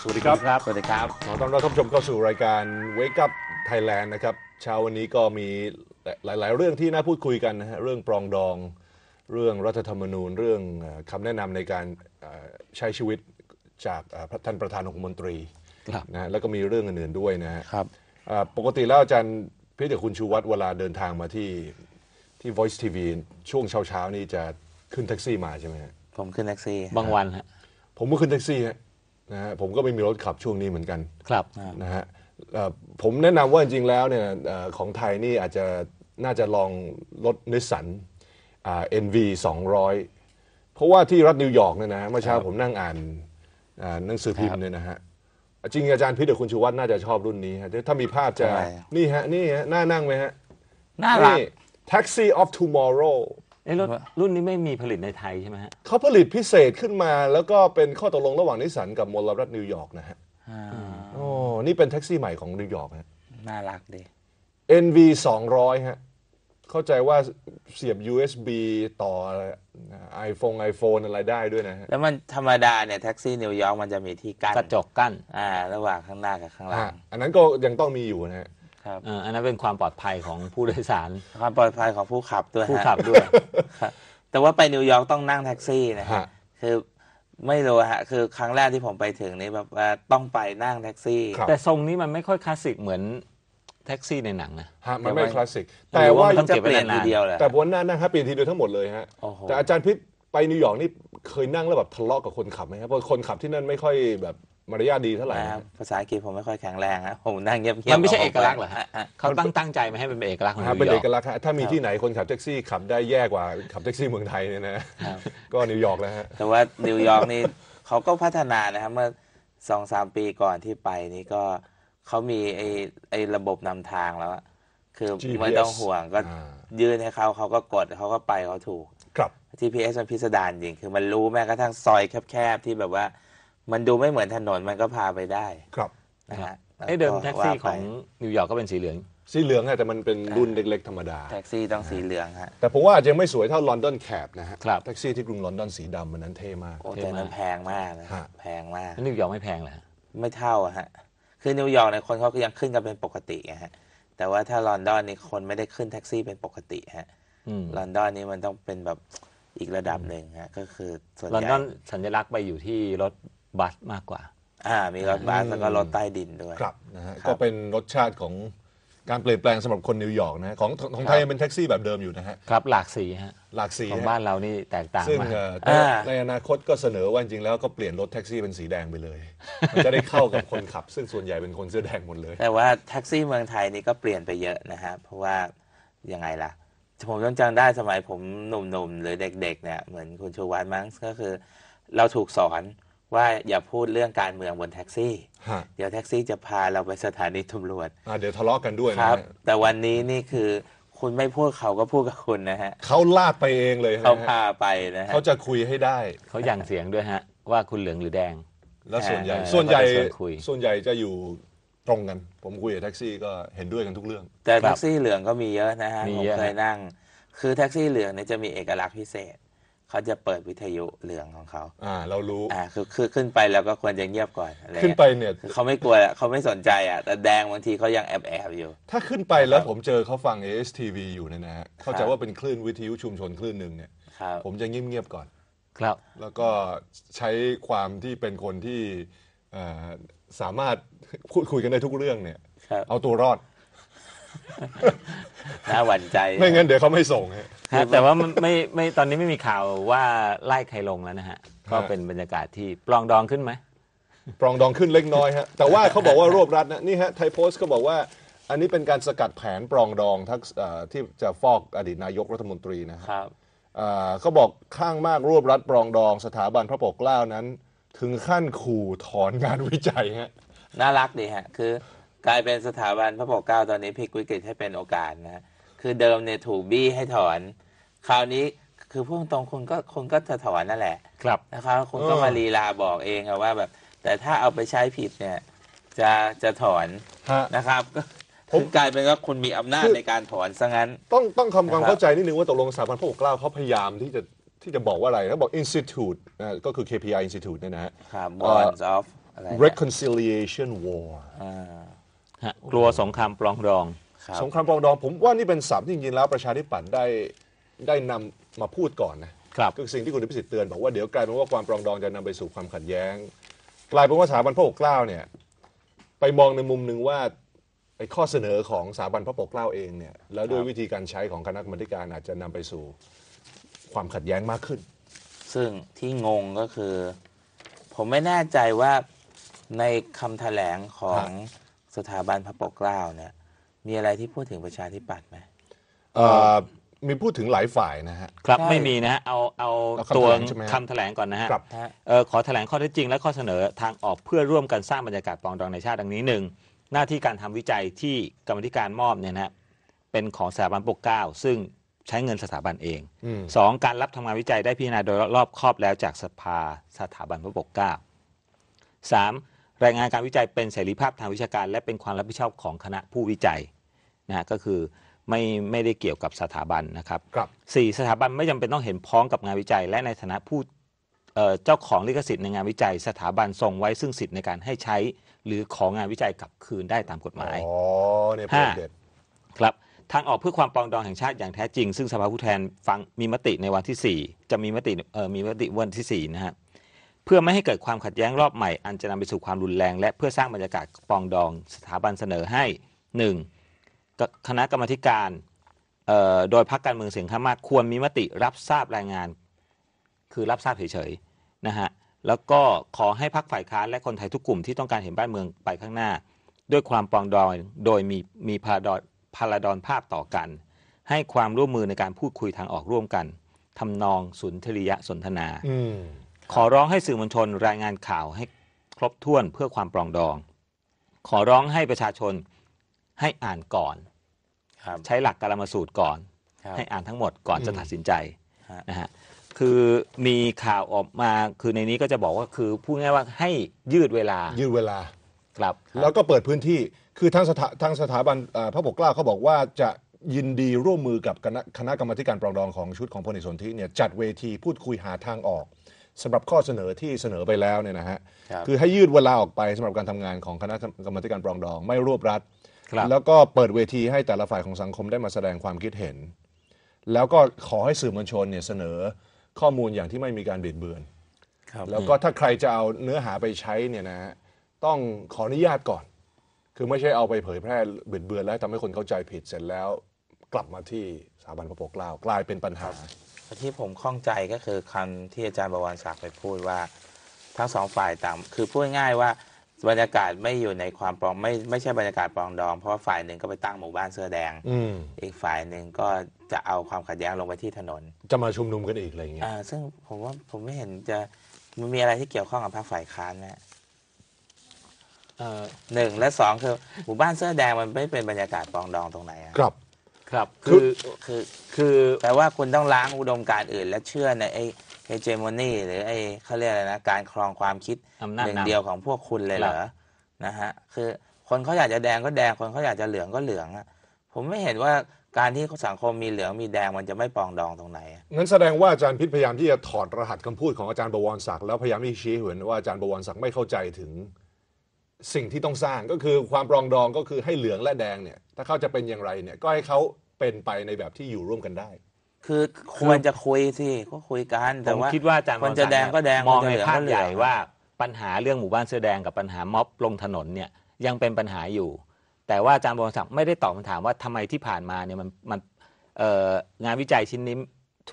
สวัสดีครับ สวัสดีครับ ขอต้อนรับท่านผู้ชมเข้าสู่รายการ Wake Up Thailand นะครับเช้าวันนี้ก็มีหลาย ๆ เรื่องที่น่าพูดคุยกันนะฮะ เรื่องปรองดอง เรื่องรัฐธรรมนูญ เรื่องคำแนะนำในการใช้ชีวิตจากท่านประธานองคมนตรีนะ แล้วก็มีเรื่องอื่น ๆ ด้วยนะ ครับ ปกติแล้วอาจารย์พี่เดียคุณชูวัตรเวลาเดินทางมาที่ที่ Voice TV ช่วงเช้าๆนี่จะขึ้นแท็กซี่มาใช่ไหมผมขึ้นแท็กซี่ บางวันฮะผมก็ขึ้นแท็กซี่ฮะนะฮะผมก็ไม่มีรถขับช่วงนี้เหมือนกัน ครับนะฮะผมแนะนำว่าจริงๆแล้วเนี่ยของไทยนี่อาจจะน่าจะลองรถนิสสันอสองร้อยเพราะว่าที่รัฐนิวยอร์กเนี่ยนะเมื่อเช้าผมนั่งอ่านหนังสือพิมพ์เนี่ยนะฮะจริงอาจารย์พิษกับคุณชูวัฒน์น่าจะชอบรุ่นนี้ฮะถ้ามีภาพจะ นี่ฮะ นี่ฮะ น่านั่งไหมฮะ น่ารัก Taxi of Tomorrow เอ้รถรุ่นนี้ไม่มีผลิตในไทยใช่ไหมฮะเขาผลิตพิเศษขึ้นมา แล้วก็เป็นข้อตกลงระหว่างนิสสันกับมลรัฐนิวยอร์กนะฮะโอ้นี่เป็นแท็กซี่ใหม่ของนิวยอร์กฮะ น่ารักดี NV 200ฮะ เข้าใจว่าเสียบ USB ต่อไอโฟนไอโฟนอะไรได้ด้วยนะฮะ แล้วมันธรรมดาเนี่ย แท็กซี่นิวยอร์กมันจะมีที่กั้นกระจกกั้นอ่าระหว่างข้างหน้ากับข้างหลังอันนั้นก็ยังต้องมีอยู่นะฮะครับอันนั้นเป็นความปลอดภัยของผู้โดยสารความปลอดภัยของผู้ขับด้วยผู้ขับด้วยแต่ว่าไปนิวยอร์กต้องนั่งแท็กซี่นะฮะคือไม่รู้ฮะคือครั้งแรกที่ผมไปถึงนี่แบบต้องไปนั่งแท็กซี่ แต่ทรงนี้มันไม่ค่อยคลาสสิกเหมือนแท็กซี่ในหนังนะฮะมันไม่คลาสสิก แต่ว่าจะเปลี่ยนทีเดียวแหละแต่วันหน้านั่งฮะเปลี่ยนทีเดียวทั้งหมดเลยฮะแต่อาจารย์พิษไปนิวยอร์กนี่เคยนั่งแล้วแบบทะเลาะกับคนขับไหมครับเพราะคนขับที่นั่นไม่ค่อยแบบมารยาทดีเท่าไหร่ครับภาษาอังกฤษผมไม่ค่อยแข็งแรงฮะผมนั่งเงียบๆมันไม่ใช่เอกลักษณ์เหรอฮะเขาตั้งตั้งใจมาให้เป็นเอกลักษณ์ของนิวยอร์กเป็นเอกลักษณ์ถ้ามีที่ไหนคนขับแท็กซี่ขับได้แย่กว่า ขับแท็กซี่เมืองไทยเนี่ยนะก็นิวยอร์กแล้วฮะแต่ว่านิวยอร์กนี่เขาก็พัฒนานะครับเมื่อสองสามปีก่อนที่ไปนี่ก็เขามีไอ้ไอ้ระบบนำทางแล้ว คือไม่ต้องห่วงก็ยื่นให้เขาเขาก็กดเขาก็ไปเขาถูกครับ GPS มันพิสดารจริงคือมันรู้แม้กระทั่งซอยแคบๆที่แบบว่ามันดูไม่เหมือนถนน มันก็พาไปได้ ครับ นะฮะ ไอ้เดิมแท็กซี่ของนิวยอร์กก็เป็นสีเหลือง สีเหลืองฮะแต่มันเป็นรุ่นเล็กๆ ธรรมดา แท็กซี่ต้องสีเหลืองฮะ แต่ผมว่าอาจจะไม่สวยเท่าลอนดอนแคบนะฮะครับแท็กซี่ที่กรุงลอนดอนสีดำมันนั้นเท่มาก โอ้แต่มันแพงมากนะฮะแพงมาก นิวยอร์กไม่แพงเหรอไม่เท่าอะฮะ คือนิวยอร์กในคนเขาก็ยังขึ้นกันเป็นปกติฮะ แต่ว่าถ้าลอนดอนนี่คนไม่ได้ขึ้นแท็กซี่เป็นปกติฮะลอนดอนนี่มันต้องเป็นแบบอีกระดับหนึ่งฮะ ก็คือลอนดอนสัญลักษณ์ไปอยู่ที่รถบัสมากกว่า อ่า มีรถบัสแล้วก็รถใต้ดินด้วย ครับนะฮะก็เป็นรสชาติของการเปลี่ยนแปลงสำหรับคนนิวยอร์กนะ ของของไทยยังเป็นแท็กซี่แบบเดิมอยู่นะฮะครับหลากสีฮะหลากสีของบ้านเรานี่แตกต่างซึ่งมาก่ในอนาคตก็เสนอว่าจริงๆแล้วก็เปลี่ยนรถแท็กซี่เป็นสีแดงไปเลยมันจะได้เข้ากับคนขับ ซึ่งส่วนใหญ่เป็นคนเสื้อแดงหมดเลย แต่ว่าแท็กซี่เมืองไทยนี่ก็เปลี่ยนไปเยอะนะฮะเพราะว่ายังไงล่ะ ผมยังจำได้สมัยผมหนุ่มๆหรือเด็กๆเนี่ยเหมือนคุณชูวัฒน์มั้งก็คือเราถูกสอนว่าอย่าพูดเรื่องการเมืองบนแท็กซี่ เดี๋ยวแท็กซี่จะพาเราไปสถานีตำรวจเดี๋ยวทะเลาะกกันด้วยนะครับ แต่วันนี้นี่คือคุณไม่พูดเขาก็พูดกับคุณนะฮะเขาลากไปเองเลยเขาพาไปนะฮะเขาจะคุยให้ได้เขาหยั่งเสียงด้วยฮะ ว่าคุณเหลืองหรือแดง แล้วส่วนใหญ่ส่วนใหญ่ส่วนใหญ่จะอยู่ตรงกัน ผมคุยกับแท็กซี่ก็เห็นด้วยกันทุกเรื่อง แต่แท็กซี่เหลืองก็มีเยอะนะฮะผมเคยนั่ง คือแท็กซี่เหลืองเนี่ยจะมีเอกลักษณ์พิเศษเขาจะเปิดวิทยุเหลืองของเขาอ่าเรารู้อ่าคือคือขึ้นไปแล้วก็ควรจะเงียบก่อน ขึ้นไปเนี่ยเขาไม่กลัวเขาไม่สนใจอ่ะ แต่แดงบางทีเขายังแอบแอบอยู่ ถ้าขึ้นไปแล้วผมเจอเขาฟัง a ี t v อยู่เนี่ยนะฮะ เข้าใจว่าเป็นคลื่นวิทยุชุมชนคลื่นหนึ่งเนี่ยผมจะเงียบเงียบก่อนครับ แล้วก็ใช้ความที่เป็นคนที่สามารถพูดคุยกันได้ทุกเรื่องเนี่ย เอาตัวรอดน่าหวั่นใจไม่งั้นเดี๋ยวเขาไม่ส่งฮะแต่ว่ามันไม่ไม่ตอนนี้ไม่มีข่าวว่าไล่ใครลงแล้วนะฮะก็เป็นบรรยากาศที่ปลองดองขึ้นไหมปลองดองขึ้นเล็กน้อยฮะแต่ว่าเขาบอกว่ารวบรัดนะนี่ฮะไทยโพสต์เขาบอกว่า อันนี้เป็นการสกัดแผนปลองดองทักที่จะฟอกอดีตนายกรัฐมนตรีนะครับเขาบอกข้างมากรวบรัดปลองดองสถาบันพระปกเกล้านั้น ถึงขั้นขู่ถอนงานวิจัยฮะน่ารักดีฮะคือกลายเป็นสถาบันพระปกเกล้าตอนนี้พลิกวิกฤตให้เป็นโอกาสนะคือเดิมเนี่ยถูกบี้ให้ถอน คราวนี้คือพูดตรงคุณก็คุณก็จะถอนนั่นแหละครับนะครับ คุณก็มาลีลาบอกเองว่าแบบแต่ถ้าเอาไปใช้ผิดเนี่ยจะจะถอนนะครับก็ผมกลายเป็นว่าคุณมีอำนาจในการถอนซะงั้น ต้องต้องทำความเข้าใจนิดนึงว่าตกลงสถาบันพระปกเกล้าเขาพยายามที่จะที่จะบอกว่าอะไรเขาบอก Institute นะก็คือ KPI Institute เนี่ยนะับ Bonds of Reconciliation War กลัวสงครามปลองดองสงครามปลองดอง ผมว่านี่เป็นสัพท์ี่จริงๆแล้ว ประชาธิปัตย์ได้ได้นำมาพูดก่อนนะครับก็คือสิ่งที่คุณพิสิทธิ์เตือนบอกว่าเดี๋ยวกลายเป็นว่าความปลองดองจะนำไปสู่ความขัดแย้ง กลายเป็นว่าสถาบันพระปกเกล้าเนี่ยไปมองในมุมหนึ่งว่าไอ้ข้อเสนอของสถาบันพระปกเกล้าเองเนี่ยแล้วด้วยวิธีการใช้ของคณะกรรมการอาจจะนำไปสู่ความขัดแย้งมากขึ้น ซึ่งที่งงก็คือผมไม่แน่ใจว่าในคำแถลงของสถาบันพระปกเกล้าเนี่ยมีอะไรที่พูดถึงประชาธิปัตย์ไหมเอ่อมีพูดถึงหลายฝ่ายนะฮะครับไม่มีนะฮะ เอาเอาตัวคำแถลงก่อนนะฮะอขอแถลงข้อเท็จจริงและข้อเสนอทางออกเพื่อร่วมกันสร้างบรรยากาศปองดองในชาติดังนี้หนึ่งหน้าที่การทำวิจัยที่กรรมธิการมอบเนี่ยนะฮะเป็นของสถาบันปกเกล้าซึ่งใช้เงินสถาบันเองอสองการรับทำงานวิจัยได้พิจารณาโดยรอบครอบแล้วจากสภาสถาบันพระปกเกล้าสามรายงานการวิจัยเป็นเสรีภาพทางวิชาการ และเป็นความรับผิดชอบของคณะผู้วิจัยนะก็คือไม่ไม่ได้เกี่ยวกับสถาบันนะครับครับสี่สถาบันไม่จำเป็นต้องเห็นพ้องกับงานวิจัยและในฐานะผู้เจ้าของลิขสิทธิ์ในงานวิจัย สถาบันส่งไว้ซึ่งสิทธิ์ในการให้ใช้หรือของงานวิจัยกลับคืนได้ตามกฎหมายอ๋อเนี่ยประเด็นครับทางออกเพื่อความปองดองแห่งชาติอย่างแท้จริง ซึ่งสภาผู้แทนฟังมีมติในวันที่4จะมีมติเอ่อมีมติวันที่4นะฮะเพื่อไม่ให้เกิดความขัดแย้งรอบใหม่ อันจะนำไปสู่ความรุนแรงและเพื่อสร้างบรรยากาศปองดองสถาบันเสนอให้ 1. คณะกรรมการ โดยพรรคการเมืองเสียงข้างมากควรมีมติรับทราบรายงาน คือรับทราบเฉยๆนะฮะแล้วก็ขอให้พรรคฝ่ายค้านและคนไทยทุกกลุ่มที่ต้องการเห็นบ้านเมืองไปข้างหน้า ด้วยความปองดองโดยมีมีพาราดอนพาราดอนภาพต่อกัน ให้ความร่วมมือในการพูดคุยทางออกร่วมกันทำนองสุนทรียสนทนาขอร้องให้สื่อมวลชนรายงานข่าวให้ครบถ้วนเพื่อความปรองดอง ขอร้องให้ประชาชนให้อ่านก่อน ใช้หลักการมาสูตรก่อน ให้อ่านทั้งหมดก่อนจะตัดสินใจนะฮะ คือมีข่าวออกมาคือในนี้ก็จะบอกว่า คือ พูดง่ายว่าให้ยืดเวลา ยืดเวลา ครับ แล้วก็เปิดพื้นที่ คือทางสถาทางสถาบันพระปกเกล้าเขาบอกว่าจะยินดีร่วมมือกับคณะคณะกรรมธิการปรองดองของชุดของพลเอกสนธิเนี่ยจัดเวทีพูดคุยหาทางออกสำหรับข้อเสนอที่เสนอไปแล้วเนี่ยนะฮะคือให้ยืดเวลาออกไปสำหรับการทำงานของคณะกรรมการปรองดองไม่รวบรัดแล้วก็เปิดเวทีให้แต่ละฝ่ายของสังคมได้มาแสดงความคิดเห็น แล้วก็ขอให้สื่อมวลชนเนี่ยเสนอข้อมูลอย่างที่ไม่มีการเบียดเบือนแล้วก็ถ้าใครจะเอาเนื้อหาไปใช้เนี่ยนะต้องขออนุญาตก่อน คือไม่ใช่เอาไปเผยแพร่เบียดเบือน แล้วทำให้คนเข้าใจผิดเสร็จแล้วกลับมาที่สถาบันพระปกเกล้ากลายเป็นปัญหาที่ผมข้องใจก็คือคำที่อาจารย์บวรศักดิ์ไปพูดว่าทั้งสองฝ่ายต่างคือพูดง่ายว่า บรรยากาศไม่อยู่ในความปอง ไม่ไม่ใช่บรรยากาศปองดองเพราะว่าฝ่ายหนึ่งก็ไปตั้งหมู่บ้านเสื้อแดงอีกฝ่ายหนึ่งก็จะเอาความขัดแย้งลงไปที่ถนน จะมาชุมนุมกันอีกอะไรเงี้ยซึ่งผมว่าผมไม่เห็นจะมันมีอะไรที่เกี่ยวข้องกับพรรคฝ่ายค้านนะหนึ่งและสองคือ หมู่บ้านเสื้อแดงมันไม่เป็นบรรยากาศปองดองตรงไหนครับครับคือคือคือแปลว่าคุณต้องล้างอุดมการณ์อื่นและเชื่อในไอ้เฮเจโมนีหรือไอ้เขาเรียกอะไรนะการครองความคิดหนึ่งเดียวของพวกคุณเลยเหรอนะฮะคือคนเขาอยากจะแดงก็แดง คนเขาอยากจะเหลืองก็เหลืองอะผมไม่เห็นว่าการที่สังคมมีเหลืองมีแดงมันจะไม่ปองดองตรงไหนงั้นแสดงว่าอาจารย์พิษพยายามที่จะถอดรหัสคำพูดของอาจารย์บวรศักดิ์แล้วพยายามที่จะชี้ห้เห็นว่าอาจารย์บวรศักดิ์ไม่เข้าใจถึงสิ่งที่ต้องสร้างก็คือความปรองดองก็คือให้เหลืองและแดงเนี่ยถ้าเขาจะเป็นอย่างไรเนี่ยก็ให้เขาเป็นไปในแบบที่อยู่ร่วมกันได้ คือควรจะคุยสิก็คุยกันแต่ว่าคิดว่าอาจารย์คนจะแดงก็แดงมองในภาพใหญ่ว่าปัญหาเรื่องหมู่บ้านเสื้อแดงกับปัญหาม็อบลงถนนเนี่ยยังเป็นปัญหาอยู่ แต่ว่าอาจารย์บวรศักดิ์ไม่ได้ตอบคำถามว่าทำไมที่ผ่านมาเนี่ยมันมันงานวิจัยชิ้นนี้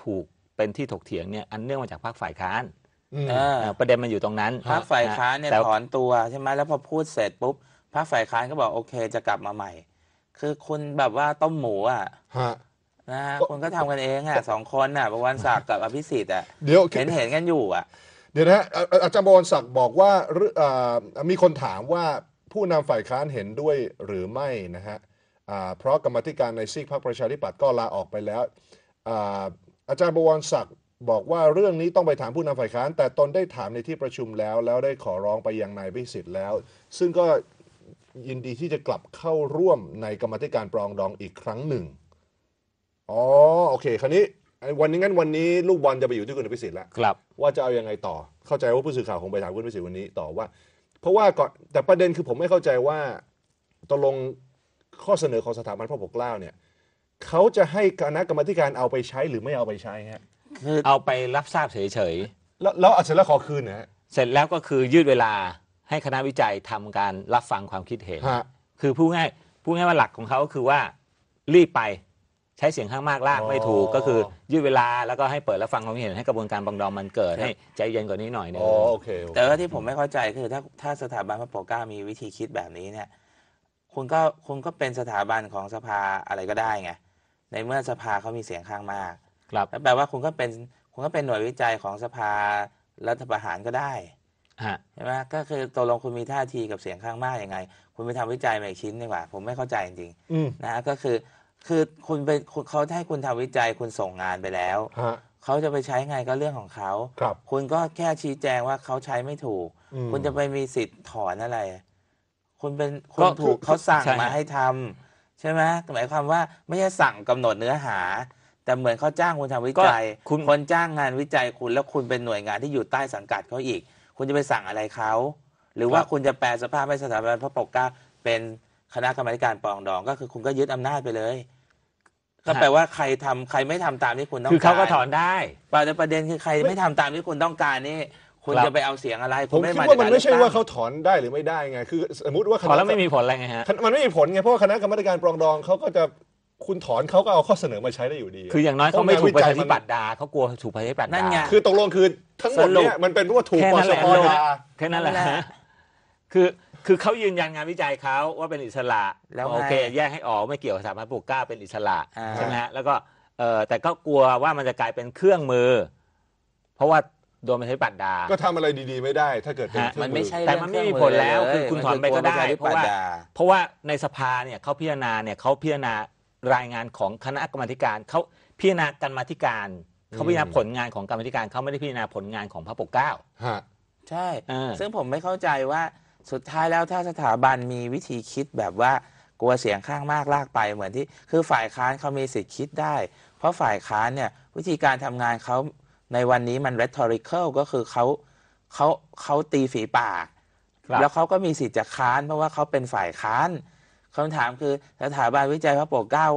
ถูกเป็นที่ถกเถียงเนี่ยอันเนื่องมาจากภาคฝ่ายค้านอประเด็นมันอยู่ตรงนั้น พรรคฝ่ายค้านเนี่ยถอนตัวใช่ไหมแล้วพอพูดเสร็จปุ๊บพรรคฝ่ายค้านก็บอกโอเค จะกลับมาใหม่ คือคุณแบบว่าต้มหมูอ่ะนะคุณก็ทำกันเองอ่ะสองคนอ่ะประวันศักดิ์กับอภิสิทธิ์อ่ะเดี๋ยวเห็นเห็นกันอยู่อ่ะเดี๋ยวนะอาจารย์บรวรศักดิ์บอกว่ามีคนถามว่าผู้นำฝ่ายค้านเห็นด้วยหรือไม่นะฮะเพราะกรรมธิการในซีกพรรคประชาธิปัตย์ก็ลาออกไปแล้วอาจารย์บรวรศักดิ์บอกว่าเรื่องนี้ต้องไปถามผู้นำฝ่ายค้านแต่ตนได้ถามในที่ประชุมแล้ว แล้วได้ขอร้องไปยังนายพิสิทธิ์แล้ว ซึ่งก็ยินดีที่จะกลับเข้าร่วมในกรรมธิการปรองดองอีกครั้งหนึ่ง อ๋อโอเคคราวนี้วันนี้งั้นวันนี้ลูกบอลจะไปอยู่ที่คุณพิสิทธิ์แล้วครับ ว่าจะเอาอยัางไงต่อเข้าใจว่าผู้สื่อข่าวคงไปถามคุณพิสิทธิ์วันนี้ต่อว่า เพราะว่าก่อนแต่ประเด็นคือผมไม่เข้าใจว่าตกลงข้อเสนอของสถาบันพระปกเกล้าเนี่ยเขาจะให้คณะกรรมการเอาไปใช้หรือไม่เอาไปใช้ฮะเอาไปรับทราบเฉยๆ แล้วแาเสร็จแล้วขอคืนนะเสร็จแล้วก็คือยืดเวลาให้คณะวิจัยทำการรับฟังความคิดเห็นคือพูดง่ายพูดง่ายว่าหลักของเขาก็คือว่ารีบไปใช้เสียงข้างมากลากไม่ถูก ก็คือยืดเวลาแล้วก็ให้เปิดรับฟังความเห็น ให้กระบวนการบังดองมันเกิดให้ใจเย็นกว่านี้หน่อยนึงแต่ว่าที่ผมไม่เข้าใจคือ ถ้าถ้าสถาบันพระปกเกล้ามีวิธีคิดแบบนี้เนี่ย คุณก็คุณก็เป็นสถาบันของสภาอะไรก็ได้ไง ในเมื่อสภาเขามีเสียงข้างมากครับแปลว่าคุณก็เป็นคุณก็เป็นหน่วยวิจัยของสภารัฐประหารก็ได้ใช่ไหมก็คือตกลงคุณมีท่าทีกับเสียงข้างมากยังไง คุณไปทำวิจัยใหม่ชิ้นดีกว่า ผมไม่เข้าใจจริงๆนะก็คือ คือคุณไปเขาให้คุณทำวิจัย คุณส่งงานไปแล้วเขาจะไปใช้ไงก็เรื่องของเขาครับคุณก็แค่ชี้แจงว่าเขาใช้ไม่ถูกคุณจะไปมีสิทธิ์ถอนอะไร คุณเป็นคนถูกเขาสั่งมาให้ทำ ใช่ไหมหมายความว่า ไม่ใช่สั่งกำหนดเนื้อหาแต่เหมือนเขาจ้างคุณทำวิจัย คุณคนจ้างงานวิจัยคุณแล้วคุณเป็นหน่วยงานที่อยู่ใต้สังกัดเขาอีก คุณจะไปสั่งอะไรเขาหรือว่าคุณจะแปลสภาพให้สถาบันพระปกเกล้าเป็นคณะกรรมการปองดอง ก็คือคุณก็ยึดอำนาจไปเลย ก็แปลว่าใครทำใครไม่ทำตามที่คุณต้องการคือเขาก็ถอนได้ด็นประเด็นคือใครไม่ทำตามที่คุณต้องการนี่ คุณจะไปเอาเสียงอะไรผมคิดว่ามันไม่ใช่ว่าเขาถอนได้หรือไม่ได้ไง คือ สมมติว่าถอนแล้วไม่มีผลอะไรไงฮะมันไม่มีผลไงเพราะคณะกรรมการปรองดองเขาก็จะคุณถอนเขาก็เอาข้อเสนอมาใช้ได้อยู่ดี คืออย่างน้อยเขาไม่ถูกประชาธิปัตย์ดา เขากลัวถูกประชาธิปัตย์นั่นไงดาคือตกลงคือทั้งหมดเนี่ยมันเป็นรว่าถูกปชปดาแค่นั้นแหละ คือคือเขายืนยันงานวิจัยเขาว่าเป็นอิสระ แล้วโอเค แยกให้ออกไม่เกี่ยวกับสถาบันปลูกล้าเป็นอิสระใช่ไหมฮะแล้วก็เออแต่ก็กลัวว่ามันจะกลายเป็นเครื่องมือ เพราะว่าโดนปรชาิปัตดา ก็ทำอะไรดี ๆไม่ได้ ถ้าเกิดเป็นมันไม่ใช่แต่มันไม่มีผลแล้ว คือคุณถอนไปก็ได้เพราะว่าเพราะว่าในสภาเนี่ยเขาพิจารณาเนี่ยเขาพิจารณารายงานของคณะกรรมาการเขาพิจารณากรรมธิการเขาพิจารณาผลงานของกรรมธิการเขาไม่ได้พิจารณาผลงานของพระปกเก้าฮะใช่ ซึ่งผมไม่เข้าใจว่าสุดท้ายแล้วถ้าสถาบันมีวิธีคิดแบบว่ากลัวเสียงข้างมากลากไปเหมือนที่ คือฝ่ายค้านเขามีสิทธิ์คิดได้ เพราะฝ่ายค้านเนี่ย วิธีการทำงานเขาในวันนี้มันเรทอริเคิลก็คือเขาเขาเขาตีฝีปาก แล้วเขาก็มีสิทธิ์จะค้านเพราะว่าเขาเป็นฝ่ายค้านคำถามคือสถาบันวิจัยพระปกเก้า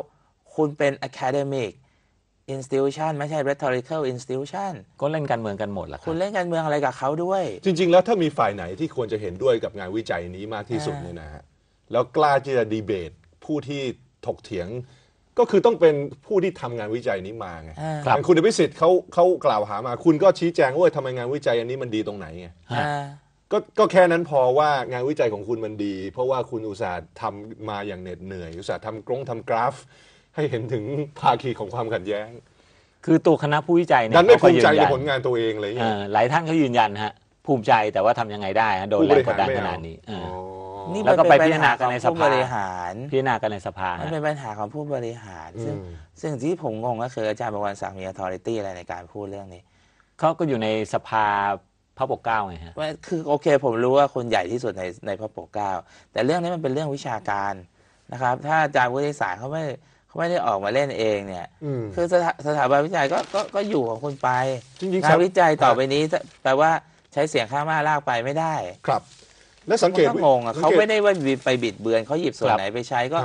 คุณเป็น academic institution ไม่ใช่ rhetorical institution ก็เล่นการเมืองกันหมดละคคุณเล่นการเมืองอะไรกับเขาด้วย จริง ๆ แล้วถ้ามีฝ่ายไหนที่ควรจะเห็นด้วยกับงานวิจัยนี้มากที่สุดเนี่ยนะฮะแล้วกล้าที่จะดีเบต ผู้ที่ถกเถียง ก็คือต้องเป็นผู้ที่ทำงานวิจัยนี้มาไงครับคุณอภิสิทธิ์เขาเขากล่าวหามา คุณก็ชี้แจงว่าทำไมงานวิจัยอันนี้มันดีตรงไหนไงก็ก็แค่นั้นพอว่างานวิจัยของคุณมันดี เพราะว่าคุณอุตสาห์ทำมาอย่างเหน็ดเหนื่อย อุตสาห์ทำกรงทำกราฟให้เห็นถึงภาคีของความขัดแย้ง คือตัวคณะผู้วิจัยเนี่ยดันไม่ภูมิใจในผลงานตัวเองเลยหลายท่านเขายืนยันฮะภูมิใจแต่ว่าทำยังไงได้โดนแรงกดดันขนาดนี้นี่แล้วก็ไปพิจารณากันในสภาบริหารพิจารณากันในสภามันเป็นปัญหาของผู้บริหารซึ่งซึ่งที่ผมงงก็คืออาจารย์ประวันศัก์มีอลทอริตี้อะไรในการพูดเรื่องนี้เขาก็อยู่ในสภาพระปกเก้าไงฮะคือโอเค ผมรู้ว่าคนใหญ่ที่สุดในในพระปกเก้าแต่เรื่องนี้มันเป็นเรื่องวิชาการนะครับ ถ้าอาจารย์วิทยาศาสตร์เขาไม่เขาไม่ได้ออกมาเล่นเอง เนี่ยคือสถาสถาบันวิจัย ก็ก็ก็อยู่ของคุณไปงานวิจัยต่อไปนี้แปลว่าใช้เสียงข้ามาลากไปไม่ได้ ครับ แล้วสังเกตก็งงอ่ะเขาไม่ได้ว่าไปบิดเบือนเขาหยิบส่วนไหนไปใช้ก็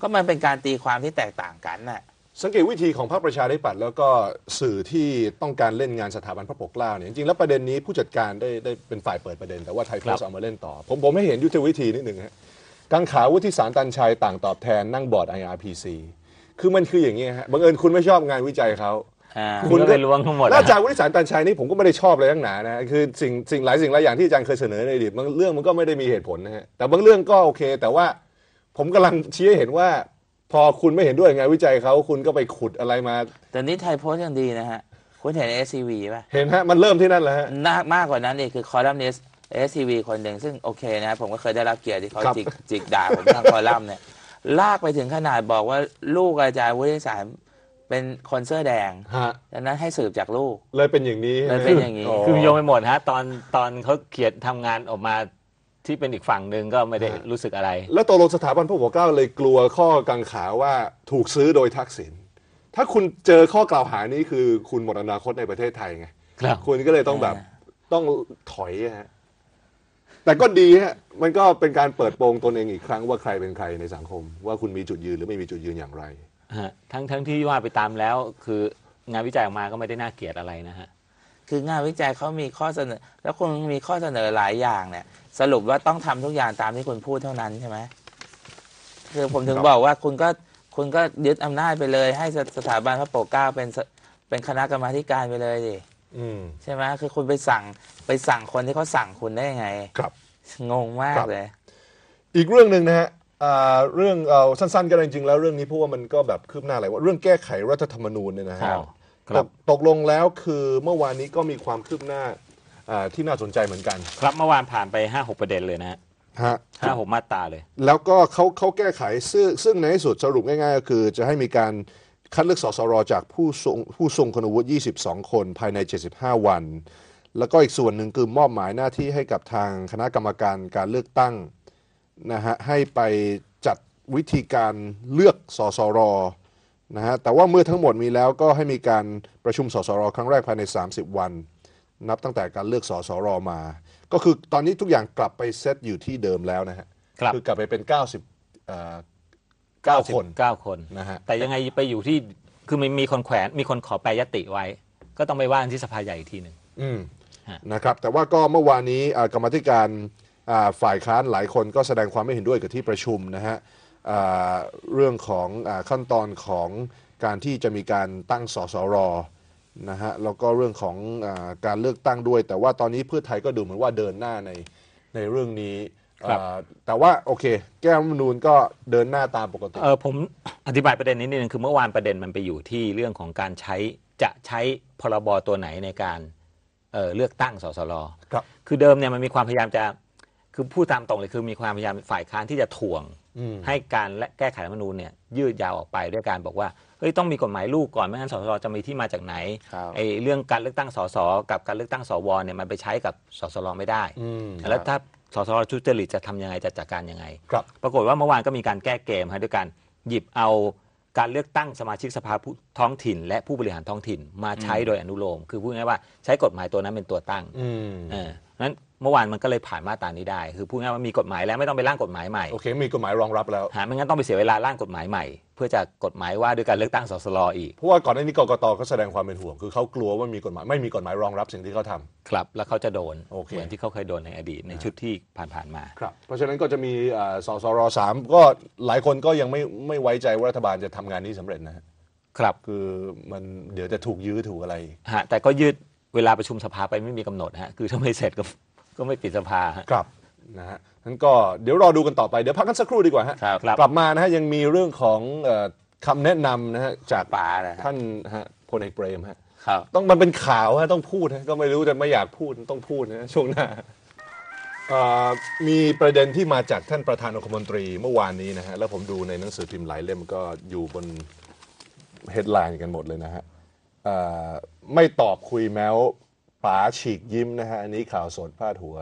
ก็มันเป็นการตีความที่แตกต่างกันน่ะสังเกตวิธีของพรรคประชาธิปัตย์แล้วก็สื่อที่ต้องการเล่นงานสถาบันพระปกเกล้าเนี่ยจริงๆ แล้วประเด็นนี้ผู้จัดการได้ได้เป็นฝ่ายเปิดประเด็น แต่ว่าไทยโพสเอามาเล่นต่อ ผมผมไม่เห็นยุทธวิธีนิดหนึ่งฮะกังขาวุฒิสารตันชัยต่างตอบแทนนั่งบอร์ด IRPC คือมันคืออย่างนี้ฮะบังเอิญคุณไม่ชอบงานวิจัยเขาคุณก็ล้วงทั้งหมดอาจารย์วุฒิสารตันชัยนี่ผมก็ไม่ได้ชอบเลยทั้งหนานะคือสิ่งสิ่งหลายสิ่งหลายอย่างที่อาจารย์เคยเสนอในอดีตบางเรื่องมันก็ไม่ได้มีเหตุผลนะฮะแต่บางเรื่องก็โอเค แต่ว่าผมกำลังชี้ให้เห็นว่าพอคุณไม่เห็นด้วยไงวิจัยเขา คุณก็ไปขุดอะไรมาแต่นี้ไทยโพสต์ยังดีนะฮะคุณเห็น SCV ป่ะ เห็นฮะ มันเริ่มที่นั่นแหละฮะนากมากกว่านั้นอีกคือคอลัมนิสต์ SCV คนหนึ่งซึ่ง โอเคนะผมก็เคยได้รับเกียรติที่เขาจิกจิกด่าผมทางคอลัมน์เนี่ยลากไปถึงขนาดบอกว่าลูกอาจารย์วุฒิสารเป็นคนเสื้อแดงฮะดังนั้นให้สืบจากลูก เลยเป็นอย่างนี้เลยเป็นอย่างนี้คือโยงไปหมดฮะตอนตอนเขาเขียนทำงานออกมาที่เป็นอีกฝั่งหนึ่งก็ไม่ได้รู้สึกอะไร แล้วตกลงสถาบันพระปกเกล้า เลยกลัวข้อกังขาว่าถูกซื้อโดยทักษิณถ้าคุณเจอข้อกล่าวหานี้คือคุณหมดอนาคตในประเทศไทยไงครับคุณก็เลยต้องแบบต้องถอยฮะแต่ก็ดีฮะมันก็เป็นการเปิดโปงตนเองอีกครั้งว่าใครเป็นใครในสังคม ว่าคุณมีจุดยืนหรือไม่มีจุดยืนอย่างไรทั้งทั้งที่ว่าไปตามแล้ว คืองานวิจัยออกมาก็ไม่ได้น่าเกลียดอะไรนะฮะคืองานวิจัยเขามีข้อเสนอแล้วคุณมีข้อเสนอหลายอย่างเนี่ย สรุปว่าต้องทำทุกอย่างตามที่คุณพูดเท่านั้นใช่ไหมคือผมถึงบอกว่าคุณก็คุณก็ยึดอำนาจไปเลย ให้สถาบันพระปกเก้าเป็นเป็นคณะกรรมาการไปเลยดิใช่ไหมคือคุณไปสั่งไปสั่งคนที่เขาสั่งคุณได้ยังไง ครับงงมากเลย อีกเรื่องหนึ่งนะฮะเรื่องเอาสั้นๆกันจริงๆแล้วเรื่องนี้เพราะว่ามันก็แบบคืบหน้าอะไร ว่า เรื่องแก้ไขรัฐธรรมนูญเนี่ยนะฮะตกตกลงแล้วคือเมื่อวานนี้ก็มีความคืบหน้าที่น่าสนใจเหมือนกัน ครับเมื่อวานผ่านไป 5 6 ประเด็นเลยนะฮะห้าหกมาตราเลย แล้วก็เขาเขาแก้ไขซึ่งซึ่งในที่สุดสรุปง่ายๆก็คือ จะให้มีการคัดเลือกสสรจากผู้ทรงผู้ทรงคุณวุฒิ22 คนภายใน 75 วัน แล้วก็อีกส่วนหนึ่งคือมอบหมายหน้าที่ให้กับทางคณะกรรมการการเลือกตั้งนะฮะให้ไปจัดวิธีการเลือกสสรนะฮะแต่ว่าเมื่อทั้งหมดมีแล้วก็ให้มีการประชุมสสรครั้งแรกภายใน 30 วันนับตั้งแต่การเลือกสสรมา ก็คือตอนนี้ทุกอย่างกลับไปเซตอยู่ที่เดิมแล้วนะฮะคคือกลับไปเป็น90เอ่อ9คน9คนนะฮะแต่ยังไงไปอยู่ที่คือมีมีคนแขวน มีคนขอแปรยติไว้ ก็ต้องไปว่าที่สภาใหญ่อีกทีหนึ่งอืมนะครับ แต่ว่าก็เมื่อวานนี้กรรมธิการฝ่ายค้านหลายคนก็แสดงความไม่เห็นด้วยกับที่ประชุมนะฮะเรื่องของอขั้นตอนของการที่จะมีการตั้งสสรนะฮะแล้วก็เรื่องของอการเลือกตั้งด้วย แต่ว่าตอนนี้เพื่อไทยก็ดูเหมือนว่าเดินหน้าในในเรื่องนี้แต่ว่าโอเค แก้รัฐมนูนก็เดินหน้าตามปกติเออผมอธิบายประเด็นนี้นิดนึงคือเมื่อวานประเด็นมันไปอยู่ที่เรื่องของการใช้จะใช้พรบตัวไหนในการเเลือกตั้งสสรครับคือเดิมเนี่ยมันมีความพยายามจะคือพูดตามตรงเลยคือมีความพยายามฝ่ายค้านที่จะถ่วงให้การและแก้ไขรัฐมนูญเนี่ยยืดยาวออกไปด้วยการบอกว่าเฮ้ยต้องมีกฎหมายลูกก่อนไม่งั้นสสจะมีที่มาจากไหนไอ้เรื่องการเลือกตั้งสสกับการเลือกตั้งสวเนี่ยมันไปใช้กับสสรไม่ได้แล้วถ้า สสชุดจริตจะทำยังไงจะจัดการยังไงครับปรากฏว่าเมื่อวานก็มีการแก้เกมด้วยการหยิบเอาการเลือกตั้งสมาชิกสภาผู้ท้องถิ่น และผู้บริหารท้องถิ่น มาใช้โดยอนุโลมคือพูดง่ายว่าใช้กฎหมายตัวนั้นเป็นตัวตั้งอืมเออนั้นเมื่อวานมันก็เลยผ่านมาตรานี้ได้ คือพูดง่ายว่ามีกฎหมายแล้วไม่ต้องไปร่างกฎหมายใหม่ โอเค มีกฎหมายรองรับแล้วหาไม่งั้นต้องไปเสียเวลาร่างกฎหมายใหม่ เพื่อจะกฎหมายว่าด้วยการเลือกตั้งสสลอีกเพราะว่าก่อนหน้านี้กกตก็แสดงความเป็นห่วงคือเขากลัวว่ามีกฎหมายไม่มีกฎหมายรองรับสิ่งที่เขาทำครับ แล้วเขาจะโดนโเหมือนที่เขาเคยโดนในอดีตในชุดที่ผ่านๆมาครับเพราะฉะนั้นก็จะมีสสรสามก็หลายคนก็ยังไม่ไม่ไว้ใจว่ารัฐบาลจะทำงานนี้สำเร็จนะครับคือมันเดี๋ยวจะถูกยื้อถูกอะไรฮะแต่ก็ยืดเวลาประชุมสภาไปไม่มีกำหนดฮะคือทำไมเสร็จก็ก็ไม่ปิดสภาครับนะฮะนั้นก็เดี๋ยวรอดูกันต่อไปเดี๋ยวพักกันสักครู่ดีกว่าฮะครับกลับมานะฮะยังมีเรื่องของคำคำแนะนำนะฮะจากป่าท่านฮะพลเอกเปรมฮะครับต้องมันเป็นข่าวฮะต้องพูดฮะก็ไม่รู้แต่ไม่อยากพูดต้องพูดนะช่วงหน้ามีประเด็นที่มาจากท่านประธานองคมนตรีเมื่อวานนี้นะฮะแล้วผมดูในหนังสือพิมพ์หลายเล่มก็อยู่บนเฮดไลน์กันหมดเลยนะฮะไม่ตอบคุยแม้วป๋าฉีกยิ้มนะฮะอันนี้ข่าวสดพาดหัว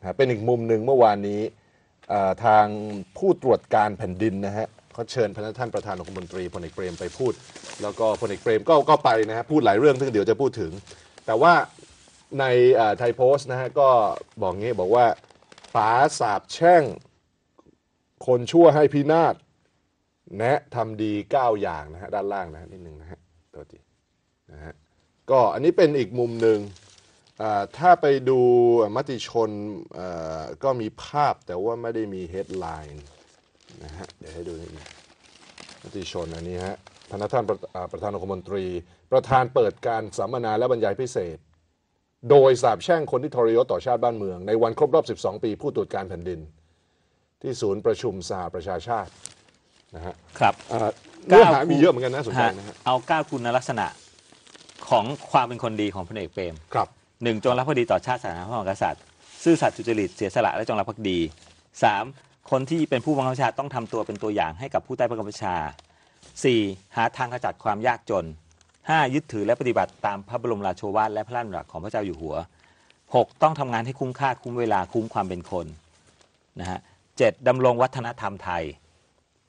นะเป็นอีกมุมหนึ่งเมื่อวานนี้ทางผู้ตรวจการแผ่นดินนะฮะเขาเชิญพนักท่านประธานองคมนตรีพลเอกเปรม ไปพูด แล้วก็พลเอกเปรมก็ก็ไปนะฮะ พูดหลายเรื่องซึ่งเดี๋ยวจะพูดถึง แต่ว่าในไทยโพสต์นะฮะ ก็บอกงี้บอกว่าป๋าสาบแช่ง คนชั่วให้พินาศแนะทำดี9อย่างนะฮะด้านล่างนะฮะนิดหนึ่งนะฮะก็อันนี้เป็นอีกมุมหนึ่ง ถ้าไปดูมติชนก็มีภาพแต่ว่าไม่ได้มีเฮดไลน์นะฮะเดี๋ยวให้ดูนิดนึงมติชนอันนี้ฮะพนักท่านประธานองคมนตรี ประธานเปิดการสัมมนาและบรรยายพิเศษ โดยสาบแช่งคนที่ทรยศต่อชาติบ้านเมืองในวันครบรอบ 12 ปี ผู้ตรวจการแผ่นดิน ที่ศูนย์ประชุมสาประชาชาตินะฮะครับเนื้อหามีเยอะเหมือนกันนะสนใจนะฮะเอาก้าคุณลักษณะของความเป็นคนดีของพลเอกเปรมครับหนึ่งจงรักภักดีต่อชาติศาสนาพระมหากษัตริย์ ซื่อสัตย์สุจริต เสียสละ และจงรักภักดีสามคนที่เป็นผู้บังคับบัญชาต้องทำตัวเป็นตัวอย่างให้กับผู้ใต้บังคับบัญชาสี่หาทางขจัดความยากจนห้ายึดถือและปฏิบัติตามพระบรมราโชวาทและพระราชบัญญัติของพระเจ้าอยู่หัวหกต้องทำงานให้คุ้มค่าคุ้มเวลาคุ้มความเป็นคนนะฮะเจ็ดดำรงวัฒนธรรมไทย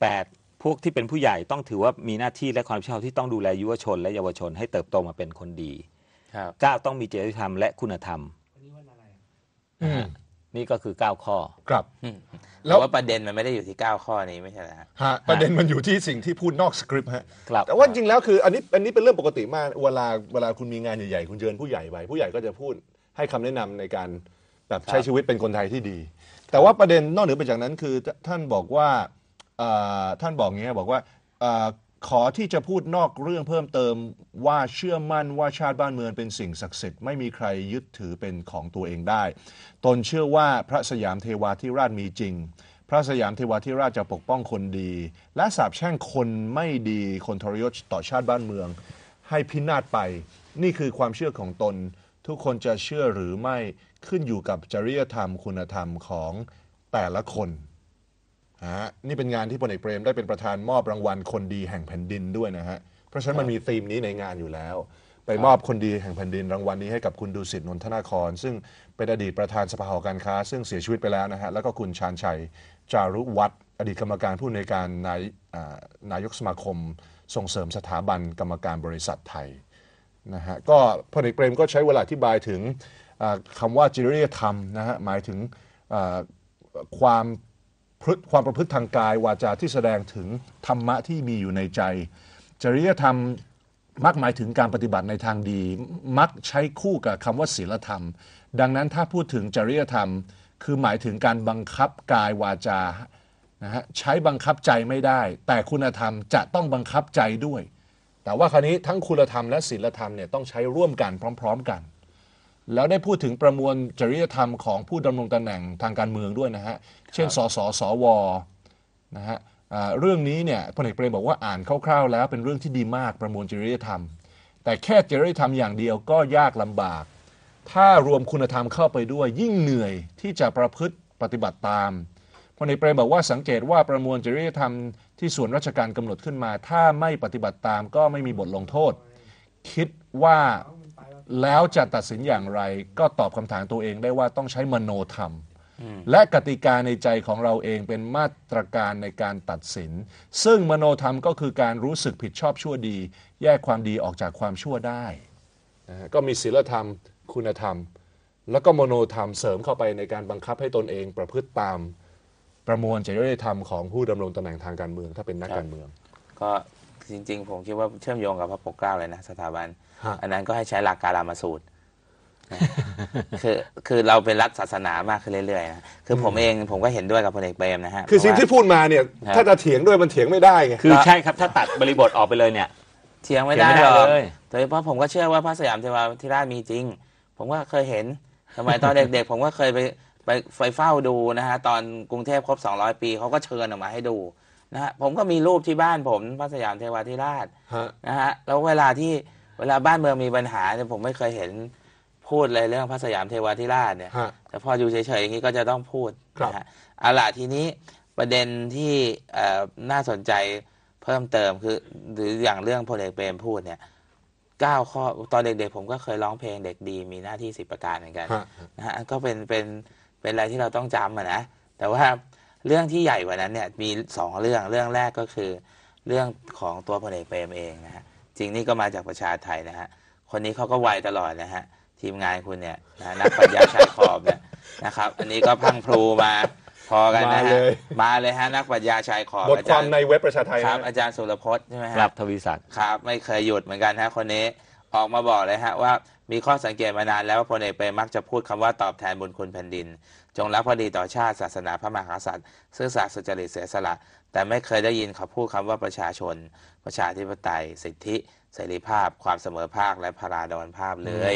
แปดพวกที่เป็นผู้ใหญ่ต้องถือว่ามีหน้าที่และความชอบที่ต้องดูแลยุวชนและเยาวชนให้เติบโตมาเป็นคนดีเก้าต้องมีจริยธรรมและคุณธรรมนี่ก็คือเก้าข้อ ครับแล้วว่าประเด็นมันไม่ได้อยู่ที่เก้าข้อนี้ไม่ใช่หรอฮะประเด็นมันอยู่ที่สิ่งที่พูดนอกสคริปต์ฮะครับ แต่ว่าจริงแล้วคืออันนี้อันนี้เป็นเรื่องปกติมากเวลาเวลาคุณมีงานใหญ่ๆคุณเชิญผู้ใหญ่ไปผู้ใหญ่ก็จะพูดให้คำแนะนำในการแบบใช้ชีวิตเป็นคนไทยที่ดี แต่ว่าประเด็นนอกเหนือไปจากนั้นคือท่านบอกว่าท่านบอกงเงี้ยบอกว่าขอที่จะพูดนอกเรื่องเพิ่มเติมว่าเชื่อมั่นว่าชาติบ้านเมืองเป็นสิ่งศักดิ์สิทธิ์ไม่มีใครยึดถือเป็นของตัวเองได้ ตนเชื่อว่าพระสยามเทวาธิราชมีจริง พระสยามเทวาธิราชจะปกป้องคนดี และสาบแช่งคนไม่ดีคนทรยศต่อชาติบ้านเมือง ให้พินาศไปนี่คือความเชื่อของตน ทุกคนจะเชื่อหรือไม่ขึ้นอยู่กับจริยธรรมคุณธรรมของแต่ละคนฮะนี่เป็นงานที่พลเอกเปรมได้เป็นประธานมอบรางวัลคนดีแห่งแผ่นดินด้วยนะฮะเพราะฉะนั้นมันมีธีมนี้ในงานอยู่แล้ว ไปมอบคนดีแห่งแผ่นดินรางวัลนี้ให้กับคุณดุสิตนนทนาคร ซึ่งเป็นอดีตประธานสภาหอการค้า ซึ่งเสียชีวิตไปแล้วนะฮะแล้วก็คุณชานชัยจารุวัฒน์อดีตกรรมการผู้ในการนายนายกสมาคมส่งเสริมสถาบันกรรมการบริษัทไทยนะฮะก็พลเอกเปรมก็ใช้เวลาอธิบายถึงคำว่าจริยธรรมนะฮะหมายถึงความพฤติความประพฤติทางกายวาจาที่แสดงถึงธรรมะที่มีอยู่ในใจ จริยธรรมมักหมายถึงการปฏิบัติในทางดี มักใช้คู่กับคำว่าศีลธรรม ดังนั้นถ้าพูดถึงจริยธรรมคือหมายถึงการบังคับกายวาจานะฮะใช้บังคับใจไม่ได้ แต่คุณธรรมจะต้องบังคับใจด้วย แต่ว่าคราวนี้ ทั้งคุณธรรมและศีลธรรมเนี่ยต้องใช้ร่วมกันพร้อม ๆ กันแล้วได้พูดถึงประมวลจริยธรรมของผู้ดำรงตำแหน่งทางการเมืองด้วยนะฮะ เช่น สสสว นะฮะเรื่องนี้เนี่ยพลเอกเปรมบอกว่าอ่านคร่าวๆ แล้วเป็นเรื่องที่ดีมากประมวลจริยธรรม แต่แค่จริยธรรมอย่างเดียวก็ยากลำบาก ถ้ารวมคุณธรรมเข้าไปด้วยยิ่งเหนื่อยที่จะประพฤติปฏิบัติตามพลเอกเปรมบอกว่าสังเกตว่าประมวลจริยธรรมที่ส่วนราชการกำหนดขึ้นมา ถ้าไม่ปฏิบัติตามก็ไม่มีบทลงโทษ คิดว่าแล้วจะตัดสินอย่างไรก็ตอบคำถามตัวเองได้ว่าต้องใช้มโนธรรม และกติกาในใจของเราเองเป็นมาตรการในการตัดสิน ซึ่งมโนธรรมก็คือการรู้สึกผิดชอบชั่วดี แยกความดีออกจากความชั่วได้ ก็มีศีลธรรม คุณธรรม แล้วก็มโนธรรมเสริมเข้าไปในการบังคับให้ตนเองประพฤติตาม ประมวลจริยธรรมของผู้ดำรงตำแหน่งทางการเมือง ถ้าเป็นนักการเมือง ก็จริงๆผมคิดว่าเชื่อมโยงกับพระปกเกล้าเลยนะสถาบันอันนั้นก็ให้ใช้หลักการามาสูตร คือ คือเราเป็นรัฐศาสนามากขึ้นเรื่อยๆนะคือผมเองผมก็เห็นด้วยกับพลเอกเปรมนะฮะ คือสิ่งที่พูดมาเนี่ยถ้าจะเถียงด้วยมันเถียงไม่ได้ไง คือใช่ครับ ถ้าตัดบริบทออกไปเลยเนี่ยเถียงไม่ได้หรอกโดยเฉพาะผมก็เชื่อว่าพระสยามเทวาธิราชมีจริง ผมก็เคยเห็น สมัยตอนเด็กๆผมก็เคยไปไปไฟเฝ้าดูนะฮะตอนกรุงเทพครบ200ปีเขาก็เชิญออกมาให้ดูนะฮะผมก็มีรูปที่บ้านผมพระสยามเทวาธิราชนะฮะแล้วเวลาที่เวลาบ้านเมืองมีปัญหาเนี่ยผมไม่เคยเห็นพูดเลยเรื่องพระสยามเทวาธิราชเนี่ย แต่พออยู่เฉยๆอย่างนี้ก็จะต้องพูดนะฮะเอาละทีนี้ประเด็นที่น่าสนใจเพิ่มเติมคือ หรืออย่างเรื่องพลเอกเปรมพูดเนี่ยเก้าข้อตอนเด็กๆผมก็เคยร้องเพลงเด็กดีมีหน้าที่สิบประการเหมือนกันนะฮะก็เป็นเป็นเป็นอะไรที่เราต้องจำอะนะแต่ว่าเรื่องที่ใหญ่กว่านั้นเนี่ยมีสองเรื่องเรื่องแรกก็คือเรื่องของตัวพลเอกเปรมเองนะฮะริงๆนี่ก็มาจากประชาไทยนะฮะ คนนี้เขาก็ไวตลอดนะฮะทีมงานคุณเนี่ยนะนักปัญญาชายขอบเนี่ยนะครับอันนี้ก็พังพลูมา พอกันนะฮะมาเลยฮะนักปัญญาชายขอบบทความในเว็บประชาไทยครับอาจารย์สุรพจน์ใช่ไหมครับทวีศักดิ์ครับไม่เคยหยุดเหมือนกันฮะคนนี้ออกมาบอกเลยฮะว่ามีข้อสังเกตมานานแล้วว่าพลเอกเปรมมักจะพูดคำว่าตอบแทนบุญคุณแผ่นดิน จงรักพอดีต่อชาติศาสนาพระมหากษัตริย์ซื่อสัตย์สุจริตเสียสละแต่ไม่เคยได้ยินเขาพูดคำว่าประชาชน ประชาธิปไตย สิทธิเสรีภาพ ความเสมอภาคและพาราดอนภาพเลย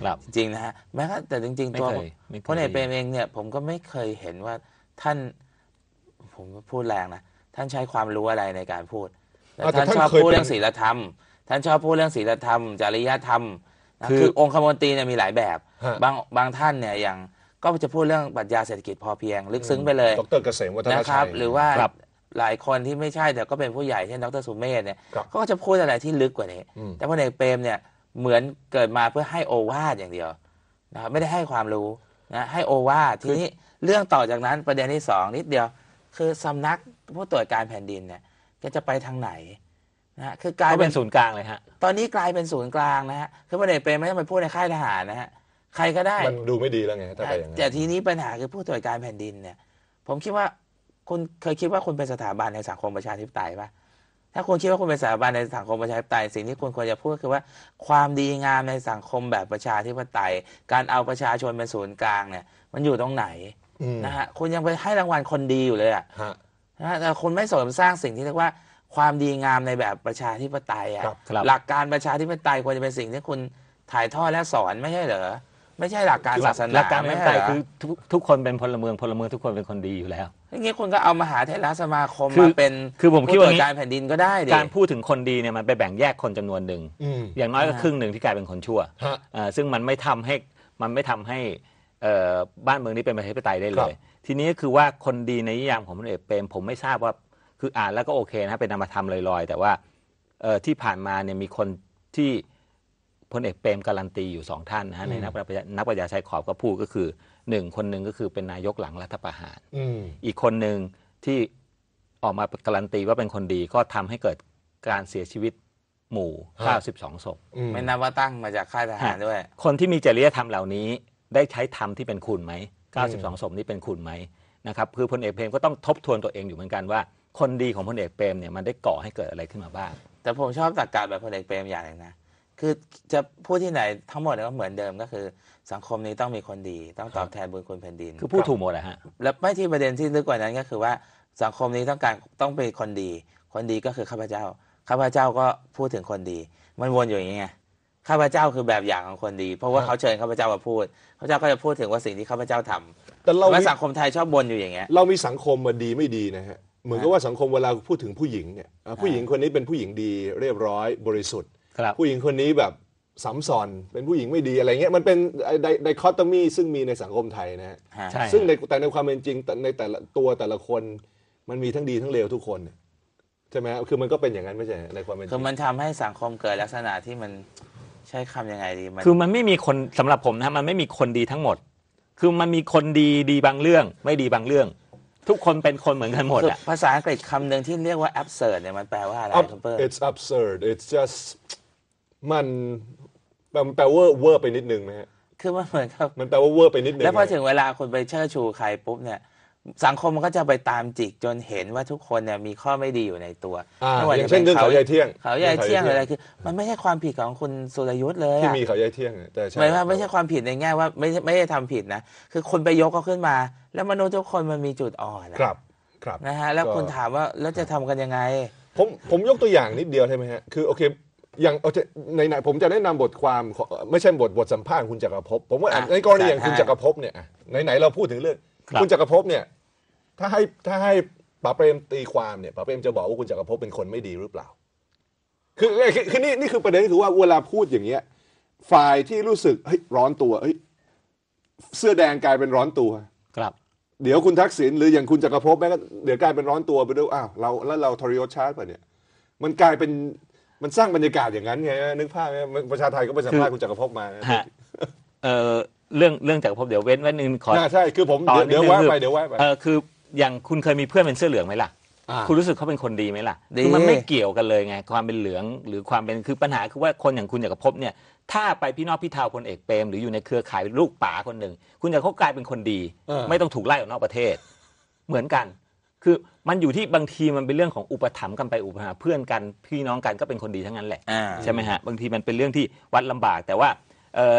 ครับจริงนะฮะแม้แต่จริงๆ ตัวพะเอกเปรมเองเนี่ย ผมก็ไม่เคยเห็นว่าท่านผมพูดแรงนะ ท่านใช้ความรู้อะไรในการพูดแต่ท่านชอบพูดเรื่องศีลธรรมท่านชอบพูดเรื่องศีลธรรมจริยธรรมคือองค์คมนตรีเนี่ยมีหลายแบบ บางบางท่านเนี่ยอย่างก็จะพูดเรื่องปรัชญาเศรษฐกิจพอเพียงลึกซึ้งไปเลย ดรเกษมวัฒนชัยนะครับหรือว่าหลายคนที่ไม่ใช่แต่ก็เป็นผู้ใหญ่เช่นดรสุเมธเนี่ยเขาก็จะพูดอะไรที่ลึกกว่านี้ แต่พลเอกเปรมเนี่ย เหมือนเกิดมาเพื่อให้โอวาทอย่างเดียวนะครับไม่ได้ให้ความรู้นะให้โอวาททีนี้เรื่องต่อจากนั้นประเด็นที่สองนิดเดียว คือสำนักผู้ตรวจการแผ่นดินเนี่ยจะจะไปทางไหนนะคือกลายเป็นศูนย์กลางเลยฮะตอนนี้กลายเป็นศูนย์กลางนะฮะคือพลเอกเปรมไม่ต้องไปพูดในค่ายทหารนะฮะใครก็ได้มันดูไม่ดีแล้วไงถ้าแต่ไปอย่างนั้แต่ทีนี้ปัญหาคือผู้ตรวจการแผ่นดินเนี่ย ผมคิดว่าคุณเคยคิดว่าคุณเป็นสถาบันในสังคมประชาธิปไตยปะถ้าคุณคิดว่าคุณเป็นสถาบันในสังคมประชาธิปไตยสิ่งที่คุณควรจะพูดคือว่าความดีงามในสังคมแบบประชาธิปไตย การเอาประชาชนเป็นศูนย์กลางเนี่ย มันอยู่ตรงไหนนะฮะคุณยังไปให้รางวัลคนดีอยู่เลยอ่ะนะแต่คุณไม่เสริมสร้างสิ่งที่เรียกว่า ความดีงามในแบบประชาธิปไตยอ่ะหลักการประชาธิปไตยควรจะเป็นสิ่งที่คุณถ่ายทอดและสอนไม่ใช่เหรอไม่ใช่หลักการศาสนาหลักการไม่ใช่คือทุกคนเป็นพลเมืองพลเมืองทุกคนเป็นคนดีอยู่แล้วอย่างเงี้ยคนก็เอามหาเทราสมาคมคมาเป็นคือผมคิดว่าการแผ่นดินก็ได้ดการพูดถึงคนดีเนี่ยมันไปแบ่งแยกคนจำนวนหนึ่งออย่างน้อยก็ครึ่งหนึ่งที่กลายเป็นคนชั่วซึ่งมันไม่ทำให้มันไม่ทำให้บ้านเมืองนี้เป็นประชาธิปไตยได้เลย ทีนี้ก็คือว่าคนดีในิยามของพลเอกเปรมผมไม่ทราบว่าคืออ่านแล้วก็โอเคนะเป็นนามธรรมลอยๆ แต่ว่าที่ผ่านมาเนี่ยมีคนที่พลเอกเปรมการันตีอยู่สองท่านนะในนักประานักประชาชัยขอบก็พูดก็คือหนึ่งคนหนึ่งก็คือเป็นนายกหลังรัฐประหารออีกคนหนึ่งที่ออกมาการันตีว่าเป็นคนดีก็ทำให้เกิดการเสียชีวิตหมู่92ศพไม่นับว่าตั้งมาจากค่ายทหารด้วย คนที่มีจริยธรรมเหล่านี้ได้ใช้ธรรมที่เป็นคุณไหม92ศพนี้เป็นคุณไหมนะครับคือพลเอกเปรมก็ต้องทบทวนตัวเองอยู่เหมือนกันว่า คนดีของพลเอกเปรมเนี่ยมันได้ก่อให้เกิดอะไรขึ้นมาบ้าง แต่ผมชอบตรรกะแบบพลเอกเปรมอย่างหนึ่งนะ คือจะพูดที่ไหนทั้งหมดก็เหมือนเดิมก็คือสังคมนี้ต้องมีคนดีต้องตอบแทนบุญคุณแผ่นดินคือพูดถูกหมดแหละฮะแล้วไม่ที่ประเด็นที่ลึกกว่านั้นก็คือว่าสังคมนี้ต้องการต้องเป็นคนดี คนดีก็คือข้าพเจ้าข้าพเจ้าก็พูดถึงคนดี มันวนอยู่อย่างเงี้ยข้าพเจ้าคือแบบอย่างของคนดีเพราะว่าเขาเชิญข้าพเจ้ามาพูดข้าพเจ้าก็จะพูดถึงว่าสิ่งที่ข้าพเจ้าทำแต่เราสังคมไทยชอบวนอยู่อย่างเงี้ยเรามีสังคมมาดีไม่ดีนะฮะ เหมือนกับว่าสังคมเวลาพูดถึงผู้หญิงเนี่ยผู้หญิงคนนี้เป็นผู้หญิงดี เรียบร้อยบริสุทธิ์ผู้หญิงคนนี้แบบซัำซ้อนเป็นผู้หญิงไม่ดีอะไรเงี้ยมันเป็นไดคอตมี่ซึ่งมีในสังคมไทยนะฮะใช่ซึ่งในแต่ในความเป็นจริงในแต่ละตัวแต่ละคนมันมีทั้งดีทั้งเลวทุกคนใช่ไหมคือมันก็เป็นอย่างนั้นไม่ใช่ ในความเป็นจริงคือมันทำให้สังคมเกิดลักษณะที่มันใช้คํำยังไงดีมันคือมันไม่มีคนสำหรับผมนะ มันไม่มีคนดีทั้งหมด คือมันมีคนดีดีบางเรื่อง ไม่ดีบางเรื่อง ทุกคนเป็นคนเหมือนกันหมดภาษาอังกฤษคำหนึ่งที่เรียกว่า absurd เนี่ยมันแปลว่าอะไรครับเื่อน it's absurd it's just มันมันแปลว่าเวอร์ไปนิดนึงไหมฮะคือมันเหมือนกับมันแปลว่าเวอร์ไปนิดนึงแล้วพอถึงเวลาคนไปเชิดชูใครปุ๊บเนี่ยสังคมมันก็จะไปตามจิกจนเห็นว่าทุกคนเนี่ยมีข้อไม่ดีอยู่ในตัวไม่ว่าจะเป็นเขาใหญ่เที่ยง เขาใหญ่เที่ยงอะไรคือมันไม่ใช่ความผิดของคุณสุรยุทธ์เลยที่มีเขาใหญ่เที่ยง แต่ใช่ยมว่าไม่ใช่ความผิดในแง่ว่าไม่ไม่ได้ทำผิดนะคือคนไปยกก็ขึ้นมา แล้วมนุษย์ทุกคนมันมีจุดอ่อนครับครับนะฮะแล้วคุณถามว่าแล้วจะทำกันยังไงผมผมยกตัวอย่างนิดเดียวใช่ไหมฮะคือโอเคอย่างในไหนผมจะแนะนำบทความไม่ใช่บทบทสัมภาษณ์คุณจักรภพผมว่าอ่ในกรณีอย่างคุณจักรภพเนี่ยไหนๆเราพูดถึงเรื่องคุณจักรภพเนี่ย ถ้าให้ถ้าให้ป๋าเปรมตีความเนี่ยป๋าเปรมจะบอกว่าคุณจักรภพเป็นคนไม่ดีหรือเปล่า คือคือคือนี่นี่คือ ประเด็นคือว่าเวลาพูดอย่างเงี้ย ฝ่ายที่รู้สึกเฮ้ยร้อนตัวเฮ้ย เสื้อแดงกลายเป็นร้อนตัว ครับ เดี๋ยวคุณทักษิณหรืออย่างคุณจักรภพแม้ก็เดี๋ยวกลายเป็นร้อนตัวไปด้วยอ้าวเราแล้วเราทรยศชาติป่ะเนี่ย มันกลายเป็นมันสร้างบรรยากาศอย่างนั้นไงนึกภาพไหมประชาไทยก็ไปสัมภาษณ์คุณจักรภพมา์มเเรื่องเรื่องจักรภพเดี๋ยวเว้นไว้นึงขอใช่คือผมเดี๋ยวว่าไปเดี๋ยวว่าไปคืออย่างคุณเคยมีเพื่อนเป็นเสื้อเหลืองไหมล่ะ คุณรู้สึกเขาเป็นคนดีไหมล่ะคือมันไม่เกี่ยวกันเลยไง ความเป็นเหลืองหรือความเป็นคือปัญหาคือว่าคนอย่างคุณอยากจะพบเนี่ย ถ้าไปพี่นอกพี่เทาคนเอกเปรมหรืออยู่ในเครือข่ายลูกป๋าคนหนึ่งคุณจะเขากลายเป็นคนดี ไม่ต้องถูกไล่ออกนอกประเทศ เหมือนกันคือมันอยู่ที่บางทีมันเป็นเรื่องของอุปถัมภ์กันไปอุปถัมภ์เพื่อนกันพี่น้องกันก็เป็นคนดีทั้งนั้นแหละใช่ไหมฮะบางทีมันเป็นเรื่องที่วัดลำบาก แต่ว่า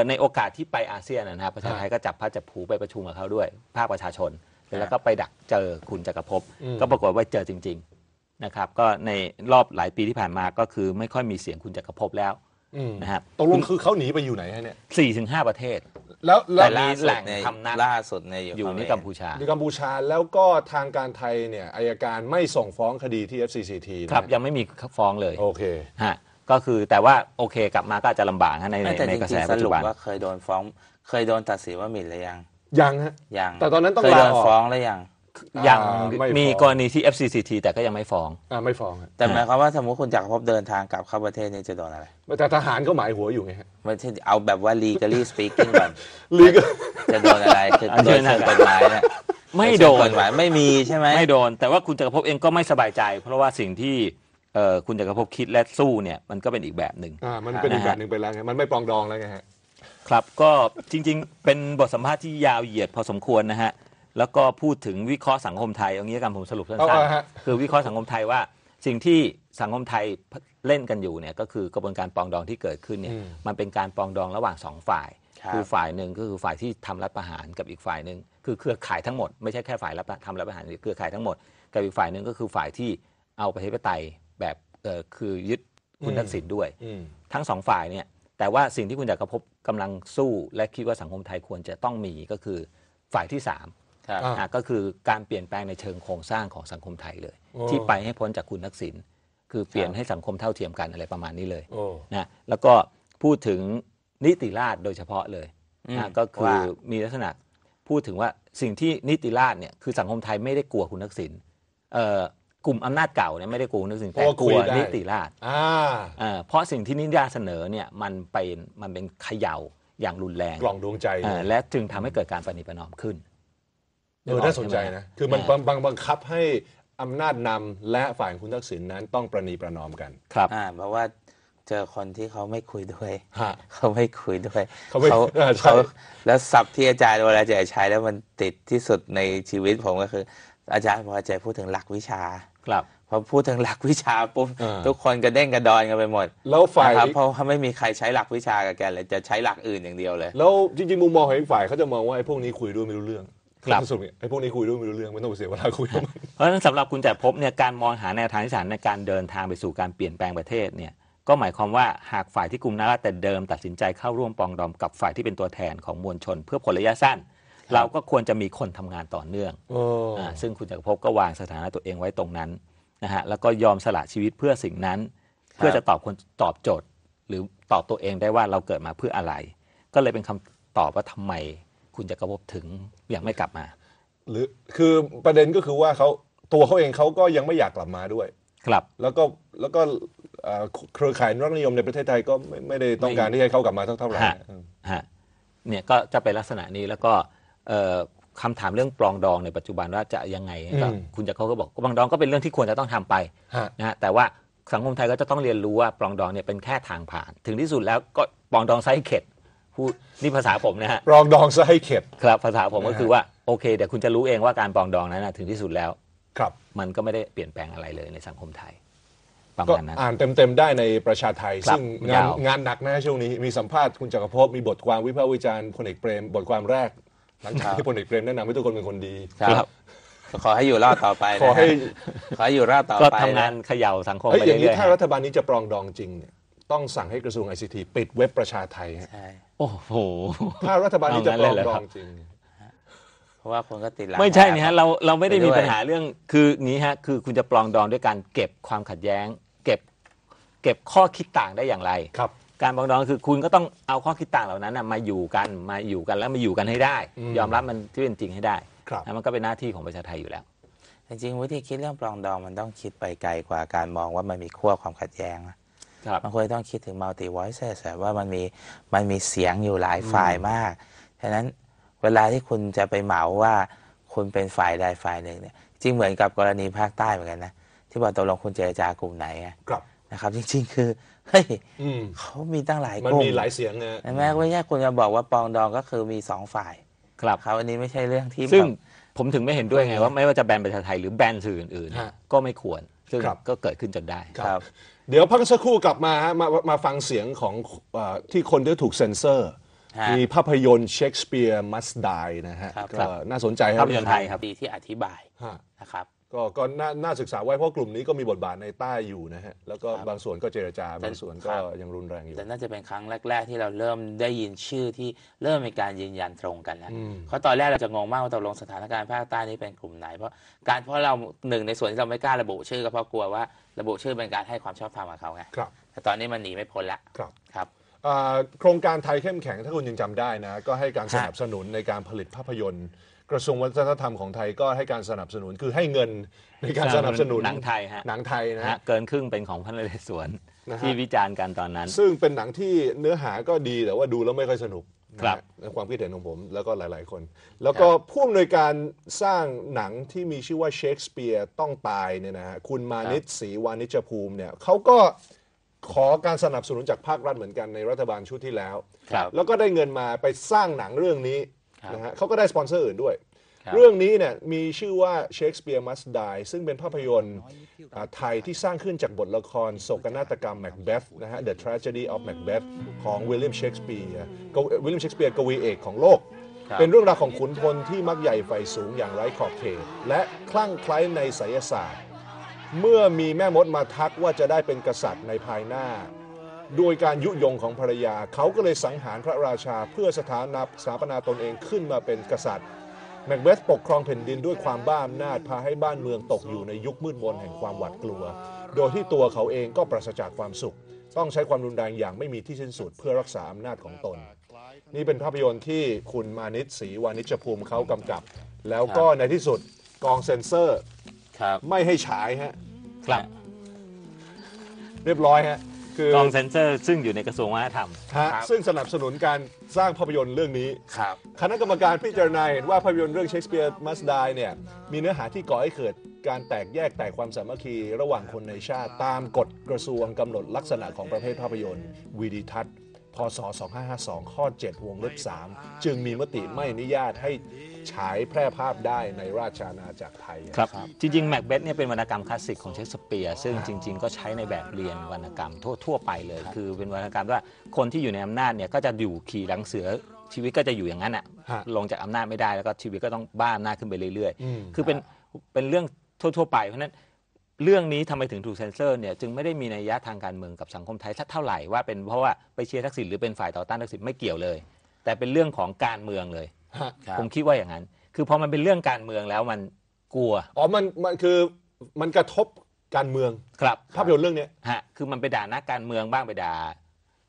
ในโอกาสที่ไปอาเซียนนะครับประชาไทยก็จับพระจับผูไปประชุมกับเขาด้วยภาคประชาชนแล้วก็ไปดักเจอคุณจักรภพก็ปรากฏว่าเจอจริง ๆนะครับ ก็ในรอบหลายปีที่ผ่านมาก็คือไม่ค่อยมีเสียงคุณจักรภพแล้วนะครับตกลงคือเขาหนีไปอยู่ไหนฮะเนี่ยสี่ถึงห้าประเทศแล้วแลต่ล่าสุดในคำนั้นล่าสุดในอยู่ทนี่กัมพูชา อยู่กัมพูชาแล้วก็ทางการไทยเนี่ยอายการไม่ส่งฟ้องคดีที่ FCCT ครับยังไม่มีฟ้องเลย โอเคฮะก็คือแต่ว่าโอเคกลับมาก็จะลำบากในในแนกระริแสงปัจรุจุปบันว่าเคยโดนฟ้อง เคยโดนตัดสินว่าหมิ่นหรือยัง ยังฮะยังแต่ตอนนั้นต้องเคยลาโดนออกฟ้องหรือยังยังมีกรณีที่ FCCT แต่ก็ยังไม่ฟ้องอ่าไม่ฟ้อง แต่หมายความว่าสมมติคุณจักรภพเดินทางกลับเข้าประเทศนี้จะโดนอะไรแต่ทหารก็หมายหัวอยู่ไงฮะไม่ใช่เอาแบบว่า legally speaking ก่อนลีกจะโดนอะไรคือโดนเชิงกฎหมายนไม่โดนกฎหมายไม่มีใช่ไหม ไม่โดน แต่ว่าคุณจักรภพเองก็ไม่สบายใจ เพราะว่าสิ่งที่เออคุณจักระพคิดและสู้เนี่ยมันก็เป็นอีกแบบหนึ่งอ่ามันเป็นอีกแบบหนึ่งไปแล้วไง มันไม่ปองดองแล้วไงฮะครับ ก็จริงๆ เป็นบทสัมภาษณ์ที่ยาวเหยียดพอสมควรนะฮะแล้วก็พูดถึงวิเคราะห์สังคมไทยยอางี้กันผมสรุปสั้นๆ คือวิเคราะห์สังคมไทยว่า สิ่งที่สังคมไทยเล่นกันอยู่เนี่ยก็คือกระบวนการปองดองที่เกิดขึ้นเนี่ยมันเป็นการปองดองระหว่างสองฝ่ายคือฝ่ายหนึ่งก็คือฝ่ายที่ทำรัฐประหารกับอีกฝ่ายหนึ่งคือเครือข่ายทั้งหมดไม่ใช่แค่ฝ่ายรัฐทำรัฐประหารเครือข่ายทั้งหมดกับอีกฝ่ายหนึ่งก็คือฝ่ายที่เอาประชาธิปไตยแบบคือยึดคุณทักษิณด้วย ทั้งสองฝ่ายเนี่ยแต่ว่าสิ่งที่คุณจักรภพกำลังสู้และคิดว่าสังคมไทยควรจะต้องมีก็คือฝ่ายที่3ก็คือการเปลี่ยนแปลงในเชิงโครงสร้างของสังคมไทยเลย ที่ไปให้พ้นจากคุณทักษิณคือเปลี่ยนให้สังคมเท่าเทียมกันอะไรประมาณนี้เลยนะแล้วก็พูดถึงนิติราชโดยเฉพาะเลยก็คือมีลักษณะพูดถึงว่าสิ่งที่นิติราชเนี่ยคือสังคมไทยไม่ได้กลัวคุณทักษิณกลุ่มอำนาจเก่าเนี่ยไม่ได้กลัวคุณทักษิณแต่กลัวนิติราชเพราะสิ่งที่นิตยาเสนอเนี่ยมันเป็นมันเป็นเขย่าอย่างรุนแรงกล่องดวงใจ และจึงทำให้เกิดการปฏิปิะนอมขึ้นเออน่าสนใจนะ คือมันบังบังบังคับให้อำนาจนำและฝ่ายคุณทักษิณนั้นต้องประนีประนอมกันครับอ่าเพราะว่าเจอคนที่เขาไม่คุยด้วยเขาไม่คุยด้วยเขาเขาแล้วศัพท์ที่อาจารย์เวลาจะใช้แล้วมันติดที่สุดในชีวิตผมก็คือ อาจารย์พอใจพูดถึงหลักวิชาครับพอพูดถึงหลักวิชาปุ๊บทุกคนกระเด้งกระดอนกันไปหมด แล้วฝ่ายเพราะเขาไม่มีใครใช้หลักวิชากับแกเลยจะใช้หลักอื่นอย่างเดียวเลย แล้วจริงๆมุมมองของฝ่ายเขาจะมองว่าไอ้พวกนี้คุยด้วยไม่รู้เรื่องครับสุดไอ้พวกนี้คุยด้วยไม่รู้เรื่องไม่ต้องเสียเวลาคุย เพราะฉะนั้นสำหรับคุณจัดพบเนี่ยการมองหาแนวทางที่สานในการเดินทางไปสู่การเปลี่ยนแปลงประเทศเนี่ย ก็หมายความว่าหากฝ่ายที่กลุ่มนาราแต่เดิม ตัดสินใจเข้าร่วมปองดองกับฝ่ายที่เป็นตัวแทนของมวลชนเพื่อผลระยะสั้น เราก็ควรจะมีคนทำงานต่อเนื่องอซึ่งคุณจักรพบก็วางสถานะตัวเองไว้ตรงนั้นนะฮะแล้วก็ยอมสละชีวิตเพื่อสิ่งนั้น เพื่อจะตอบคนตอบโจทย์ หรือตอบตัวเองได้ว่าเราเกิดมาเพื่ออะไร ก็เลยเป็นคำตอบว่าทำไมคุณจะกระทบถึงยังไม่กลับมา หรือคือประเด็นก็คือว่าเขาตัวเขาเองเขาก็ยังไม่อยากกลับมาด้วย ครับแล้วก็แล้วก็เครือข่ายรักนิยมในประเทศไทยก็ไม่ไม่ได้ต้องการที่ให้เขากลับมาเท่าไหร่ฮะฮะเนี่ยก็จะเป็นลักษณะนี้แล้วก็คำคำถามเรื่องปลองดองในปัจจุบันว่าจะยังไงก็คุณจะเขาก็บอกปลองดองก็เป็นเรื่องที่ควรจะต้องทำไปนะฮะแต่ว่าสังคมไทยก็จะต้องเรียนรู้ว่าปลองดองเนี่ยเป็นแค่ทางผ่าน ถึงที่สุดแล้วก็ปลองดองไซเค็ดพูดนี่ภาษาผมนะฮะปรองดองซะให้เข็ด ครับ ภาษาผมก็คือว่า โอเคเดี๋ยวคุณจะรู้เองว่าการปรองดองนั้นนะถึงที่สุดแล้ว ครับ มันก็ไม่ได้เปลี่ยนแปลงอะไรเลยในสังคมไทย ประก็มาณนั้นอ่านเต็มๆ ได้ในประชาไทย ซึ่งงานงานหนักนะช่วงนี้มีสัมภาษณ์คุณจักรศพมีบทความวิพากษ์วิจารณ์พลเอกเปรม บทความแรกหลังจากที่พลเอกเปรมแนะนำให้ทุกคนเป็นคนดีครับขอให้อยู่รอดต่อไปขอให้ขออยู่รอดต่อไปก็ทำงานเขย่าสังคม้ไปอย่างเรื่นี้อยๆถ้ารัฐบาลนี้จะปรองดองจริงเนี่ยต้องสั่งให้กระทรวงไอซีทีปิดเว็บประชาไทยใช่โอ้โหถ้ารัฐบาลนี้จะปลองดองจริง เพราะว่าคนก็ติดหลัง ไม่ใช่นี่ฮะเราเราไม่ได้มีปัญหาเรื่องคือนี้ฮะคือคุณจะปลองดองด้วยการเก็บความขัดแย้งเก็บเก็บข้อคิดต่างได้อย่างไรครับการปลองดองคือคุณก็ต้องเอาข้อคิดต่างเหล่านั้นมาอยู่กันมาอยู่กันแล้วมาอยู่กันให้ได้ ยอมรับมันที่เป็นจริงให้ได้แล้วมันก็เป็นหน้าที่ของประชาไทยอยู่แล้ว จริงๆ วิธีคิดเรื่องปลองดองมันต้องคิดไปไกลกว่าการมองว่ามันมีขั้วความขัดแย้งนะมันควรต้องคิดถึง multi voices ว่ามันมีมันมีเสียงอยู่หลายฝ่ายมาก ฉะนั้นเวลาที่คุณจะไปเหมาว่าคุณเป็นฝ่ายใดฝ่ายหนึ่งเนี่ย จริงเหมือนกับกรณีภาคใต้เหมือนกันนะ ที่บอกตกลงคุณเจรจากลุ่มไหนนะครับ จริงๆ คือ เฮ้ยเขามีตั้งหลายกลุ่ม มันมีหลายเสียงนะแม้ว่าแยกคุณจะบอกว่าปองดองก็คือมีสองฝ่ายครับเขาอันนี้ไม่ใช่เรื่องที่ซึ่งผมถึงไม่เห็นด้วยไง ว่าไม่ว่าจะแบนประชาไทยหรือแบนสื่ออื่นๆก็ไม่ควรซึ่งก็เกิดขึ้นจนได้ครับเดี๋ยวพักสักครู่กลับมาฮะมามาฟังเสียงของอที่คนที่ถูกเซ็นเซอร์ มีภาพยนตร์เชคสเปียร์มัสดายนะฮะก็น่าสนใจครับ ภาพยนตร์ไทยครับ ดีที่อธิบายนะครับก็ก็น่าน่าศึกษาไว้เพราะกลุ่มนี้ก็มีบทบาทในใต้อยู่นะฮะแล้วก็บางส่วนก็เจรจาบางส่วนก็ยังรุนแรงอยู่แต่น่าจะเป็นครั้งแรก ๆ ที่เราเริ่มได้ยินชื่อที่เริ่มมีการยืนยันตรงกันแล้วเพราะตอนแรกเราจะงงมากว่าตกลงสถานการณ์ภาคใต้นี้เป็นกลุ่มไหน เพราะการเพราะเราหนึ่งในส่วนที่เราไม่กล้าระบุชื่อก็เพราะกลัวว่าระบุชื่อเป็นการให้ความชอบธรรมกับเขาไงครับแต่ตอนนี้มันหนีไม่พ้นละครับครับโครงการไทยเข้มแข็งถ้าคุณยังจำได้นะ ก็ให้การสนับสนุนในการผลิตภาพยนตร์กระทรวงวัฒนธรรมของไทยก็ให้การสนับสนุนคือให้เงินในการสนับสนุนหนังไทยฮะหนังไทยนะฮะเกินครึ่งเป็นของพัะนเลสวน ที่วิจารณ์กันตอนนั้น ซึ่งเป็นหนังที่เนื้อหาก็ดี แต่ว่าดูแล้วไม่ค่อยสนุกครับในความคิดเห็นของผมแล้วก็หลายๆคน แล้วก็ผู้อำนวยการสร้างหนังที่มีชื่อว่าเชคสเปียร์ต้องตายเนี่ยนะฮะคุณมานิตศรีวานิชภูมิเนี่ยเขาก็ขอการสนับสนุนจากภาครัฐเหมือนกันในรัฐบาลชุดที่แล้วแล้วก็ได้เงินมาไปสร้างหนังเรื่องนี้นะฮะเขาก็ได้สปอนเซอร์อื่นด้วย เรื่องนี้เนี่ยมีชื่อว่า Shakespeare Must Die ซึ่งเป็นภาพยนตร์ไทยที่สร้างขึ้นจากบทละครโศกนาฏกรรม Macbeth นะฮะ The Tragedy of Macbeth ของวิลเลียมเชกสเปียร์วิลเลียมเชกสเปียร์กวีเอกของโลก เป็นเรื่องราวของขุนพลที่มักใหญ่ไฟสูงอย่างไร้ขอบเขตและคลั่งไคล้ในไสยศาสตร์ เมื่อมีแม่มดมาทักว่าจะได้เป็นกษัตริย์ในภายหน้าโดยการยุยงของภรรยา เขาก็เลยสังหารพระราชาเพื่อสถานบสถาปนาตนเองขึ้นมาเป็นกษัตริย์ แมกเวสปกครองแผ่นดินด้วยความบ้าอำนาจพาให้บ้านเมืองตกอยู่ในยุคมืดมนแห่งความหวาดกลัว โดยที่ตัวเขาเองก็ปราศจากความสุข ต้องใช้ความรุนแรงอย่างไม่มีที่สิ้นสุดเพื่อรักษาอำนาจของตน นี่เป็นภาพยนตร์ที่คุณมานิตศรีวานิชภูมิเขากำกับ แล้วก็ในที่สุดกองเซ็นเซอร์ไม่ให้ฉายฮะครับ เรียบร้อยฮะคือกองเซนเซอร์ซึ่งอยู่ในกระทรวงวัฒนธรรมฮะซึ่งสนับสนุนการสร้างภาพยนตร์เรื่องนี้ครับคณะกรรมการพิจารณาเห็นว่าภาพยนตร์เรื่องเชคสเปียร์มัสดายเนี่ยมีเนื้อหาที่ก่อให้เกิดการแตกแยกแตกความสามัคคี ระหว่างคนในชาติตามกฎกระทรวงกำหนดลักษณะของประเภทภาพยนตร์วีดีทัศน์พศ 2552 ข้อ 7 วงเล็บ 3 จึงมีมติไม่อนุญาตให้ฉายแพร่ภาพได้ในราชอาณาจักรไทยครับ จริงๆแม็กเบธเนี่ยเป็นวรรณกรรมคลาสสิกของเชคสเปียร์ ซึ่งจริงๆ ก็ใช้ในแบบเรียนวรรณกรรมทั่วๆไปเลย คือเป็นวรรณกรรมว่าคนที่อยู่ในอำนาจเนี่ยก็จะอยู่ขี่หลังเสือ ชีวิตก็จะอยู่อย่างนั้นอ่ะลงจากอำนาจไม่ได้แล้วก็ชีวิตก็ต้องบ้าอำนาจขึ้นไปเรื่อยๆ คือเป็นเป็นเรื่องทั่วๆไปเพราะนั้นเรื่องนี้ทำไมถึงถูกเซนเซอร์เนี่ยจึงไม่ได้มีนัยยะทางการเมืองกับสังคมไทยสักเท่าไหร่ว่าเป็นเพราะว่าไปเชียร์ทักษิณหรือเป็นฝ่ายต่อต้านทักษิณไม่เกี่ยวเลย แต่เป็นเรื่องของการเมืองเลย ผมคิดว่าอย่างนั้น คือพอมันเป็นเรื่องการเมืองแล้วมันกลัวอ๋อมันมันคือมันกระทบการเมือง ครับภาพยนตร์เรื่องนี้ฮะคือมันไปด่านักการเมืองบ้างไปด่า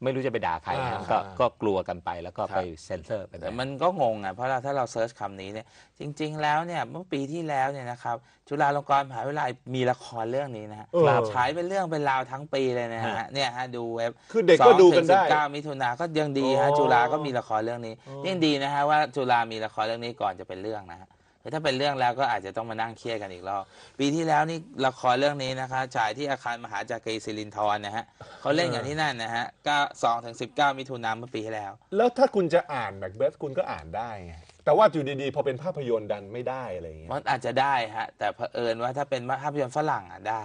ไม่รู้จะไปด่าใครนะก็กลัวกันไปแล้วก็ไปเซ็นเซอร์ไป มันก็งงอ่ะเพราะเราถ้าเราเซิร์ชคำนี้เนี่ยจริง ๆแล้วเนี่ยเมื่อปีที่แล้วเนี่ยนะครับจุฬาลงกรณ์มหาวิทยาลัยมีละครเรื่องนี้นะฮะฉายเป็นเรื่องเป็นราวทั้งปีเลยนะฮะเนี่ยฮะ ดูเว็บคือเด็กก็ดูกันได้19มิถุนาก็ยังดีฮะจุฬาก็มีละครเรื่องนี้ยิ่งดีนะฮะว่าจุฬามีละครเรื่องนี้ก่อนจะเป็นเรื่องนะฮะถ้าเป็นเรื่องแล้วก็อาจจะต้องมานั่งเครียดกันอีกรอบ ปีที่แล้วนี่ละครเรื่องนี้นะคะฉายที่อาคารมหาจักรีศิรินทรนะฮะ เขาเล่นกันที่นั่นนะฮะก็สองถึงสิบเก้ามิถุนายนเมื่อปีที่แล้ว แล้วถ้าคุณจะอ่านแบ็กเบสคุณก็อ่านได้ไงแต่ว่าอยู่ดีๆพอเป็นภาพยนตร์ดันไม่ได้อะไรอย่างเงี้ยมันอาจจะได้ฮะ แต่เผอิญว่าถ้าเป็นภาพยนตร์ฝรั่งอ่ะได้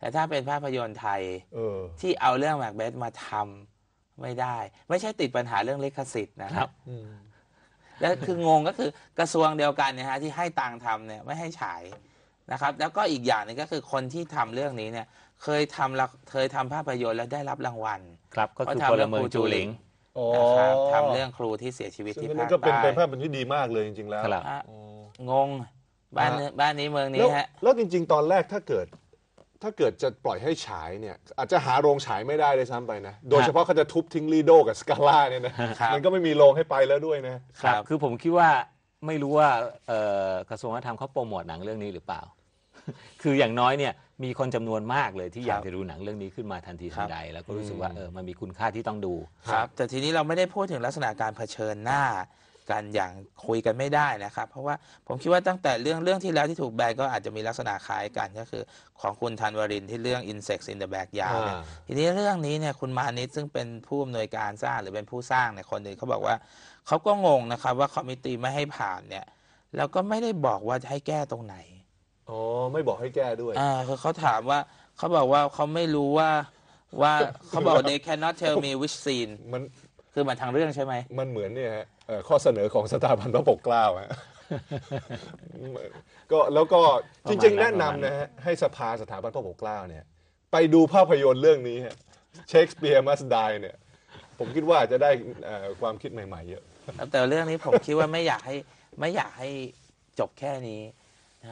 แต่ถ้าเป็นภาพยนตร์ไทยที่เอาเรื่องแบ็กเบสมาทำไม่ได้ ไม่ใช่ติดปัญหาเรื่องลิขสิทธิ์นะครับแล้วคืองงก็คือกระทรวงเดียวกันเนี่ยฮะที่ให้ตังค์ทำเนี่ยไม่ให้ฉายนะครับ แล้วก็อีกอย่างนึงก็คือคนที่ทำเรื่องนี้เนี่ยเคยทำละเคยทำภาพยนตร์แล้วได้รับรางวัล ครับก็คือพลเมืองจูหลิงทำทำเรื่องครูที่เสียชีวิตที่ภาคใต้ก็เป็นเป็นภาพนตรนที่ดีมากเลยจริงๆแล้วงง บ้านบ้านนี้เมืองนี้ฮะแล้วจริงๆ ตอนแรกถ้าเกิดถ้าเกิดจะปล่อยให้ฉายเนี่ยอาจจะหาโรงฉายไม่ได้เลยซ้ำไปนะโดยเฉพาะเขาจะทุบทิ้งลีโดกับสกาล่าเนี่ยนะมันก็ไม่มีโรงให้ไปแล้วด้วยนะครับ คือผมคิดว่าไม่รู้ว่ากระทรวงวัฒนธรรมเขาโปรโมทหนังเรื่องนี้หรือเปล่า คืออย่างน้อยเนี่ยมีคนจำนวนมากเลยที่อยากจะดูหนังเรื่องนี้ขึ้นมาทันทีทันใด แล้วก็รู้สึกว่าเออมันมีคุณค่าที่ต้องดูครับ แต่ทีนี้เราไม่ได้พูดถึงลักษณะการเผชิญหน้ากันอย่างคุยกันไม่ได้นะครับ เพราะว่าผมคิดว่าตั้งแต่เรื่อง เรื่องที่แล้วที่ถูกแบนก็อาจจะมีลักษณะคล้ายกันก็คือของคุณธันวรินที่เรื่อง Insects in the Backyard ทีนี้เรื่องนี้เนี่ยคุณมานิตซึ่งเป็นผู้อำนวยการสร้างหรือเป็นผู้สร้างเนี่ยคนหนึ่ง เขาบอกว่าเขาก็งงนะครับ ว่าคอมมิตี้ไม่ให้ผ่านเนี่ย แล้วก็ไม่ได้บอกว่าจะให้แก้ตรงไหน อ๋อไม่บอกให้แก้ด้วยอ่าคือเขาถามว่าเขาบอกว่าเขาไม่รู้ว่าว่าเขาบอก they cannot tell me which scene มันคือมาทางเรื่องใช่ไหมมันเหมือนเนี่ยข้อเสนอของสถาบันพระปกเกล้าฮะก็แล้วก็จริงๆ แนะนำนะฮะให้สภาสถาบันพระปกเกล้าเนี่ยไปดูภาพยนตร์เรื่องนี้เชคสเปียร์มัสดายเนี่ยผมคิดว่าจะได้ความคิดใหม่ ๆเยอะแต่เรื่องนี้ผมคิดว่าไม่อยากให้ไม่อยากให้จบแค่นี้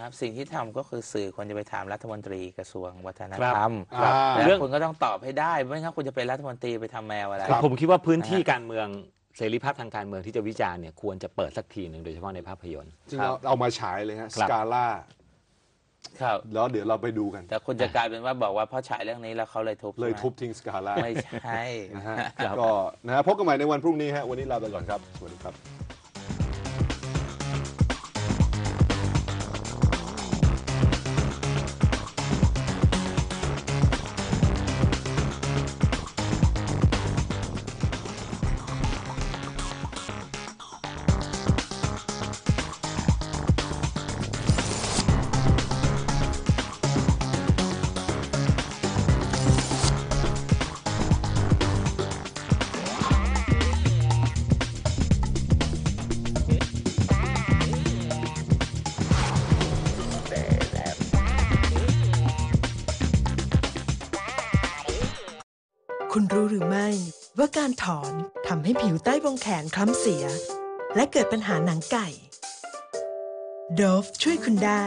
ครับสิ่งที่ทำก็คือสื่อควรจะไปถามรัฐมนตรีกระทรวงวัฒนธรรมเรื่องคนก็ต้องตอบให้ได้ไม่งั้นคุณจะเป็นรัฐมนตรีไปทำแมวอะไร ผมคิดว่าพื้นที่การเมืองเสรีภาพทางการเมืองที่จะวิจารณ์เนี่ย ควรจะเปิดสักทีหนึ่งโดยเฉพาะในภาพยนตร์จริงเราเอามาฉายเลยฮะสกาล่าครับแล้วเดี๋ยวเราไปดูกันแต่คุณจะกลายเป็นว่าบอกว่าพ่อฉายเรื่องนี้แล้วเขาเลยทุบเลยทุบทิ้งสกาล่าไม่ใช่นะฮะก็นะฮะพบกันใหม่ในวันพรุ่งนี้ฮะวันนี้ลาไปก่อนครับสวัสดีครับแขนคล้ำเสีย และเกิดปัญหาหนังไก่ Dove ช่วยคุณได้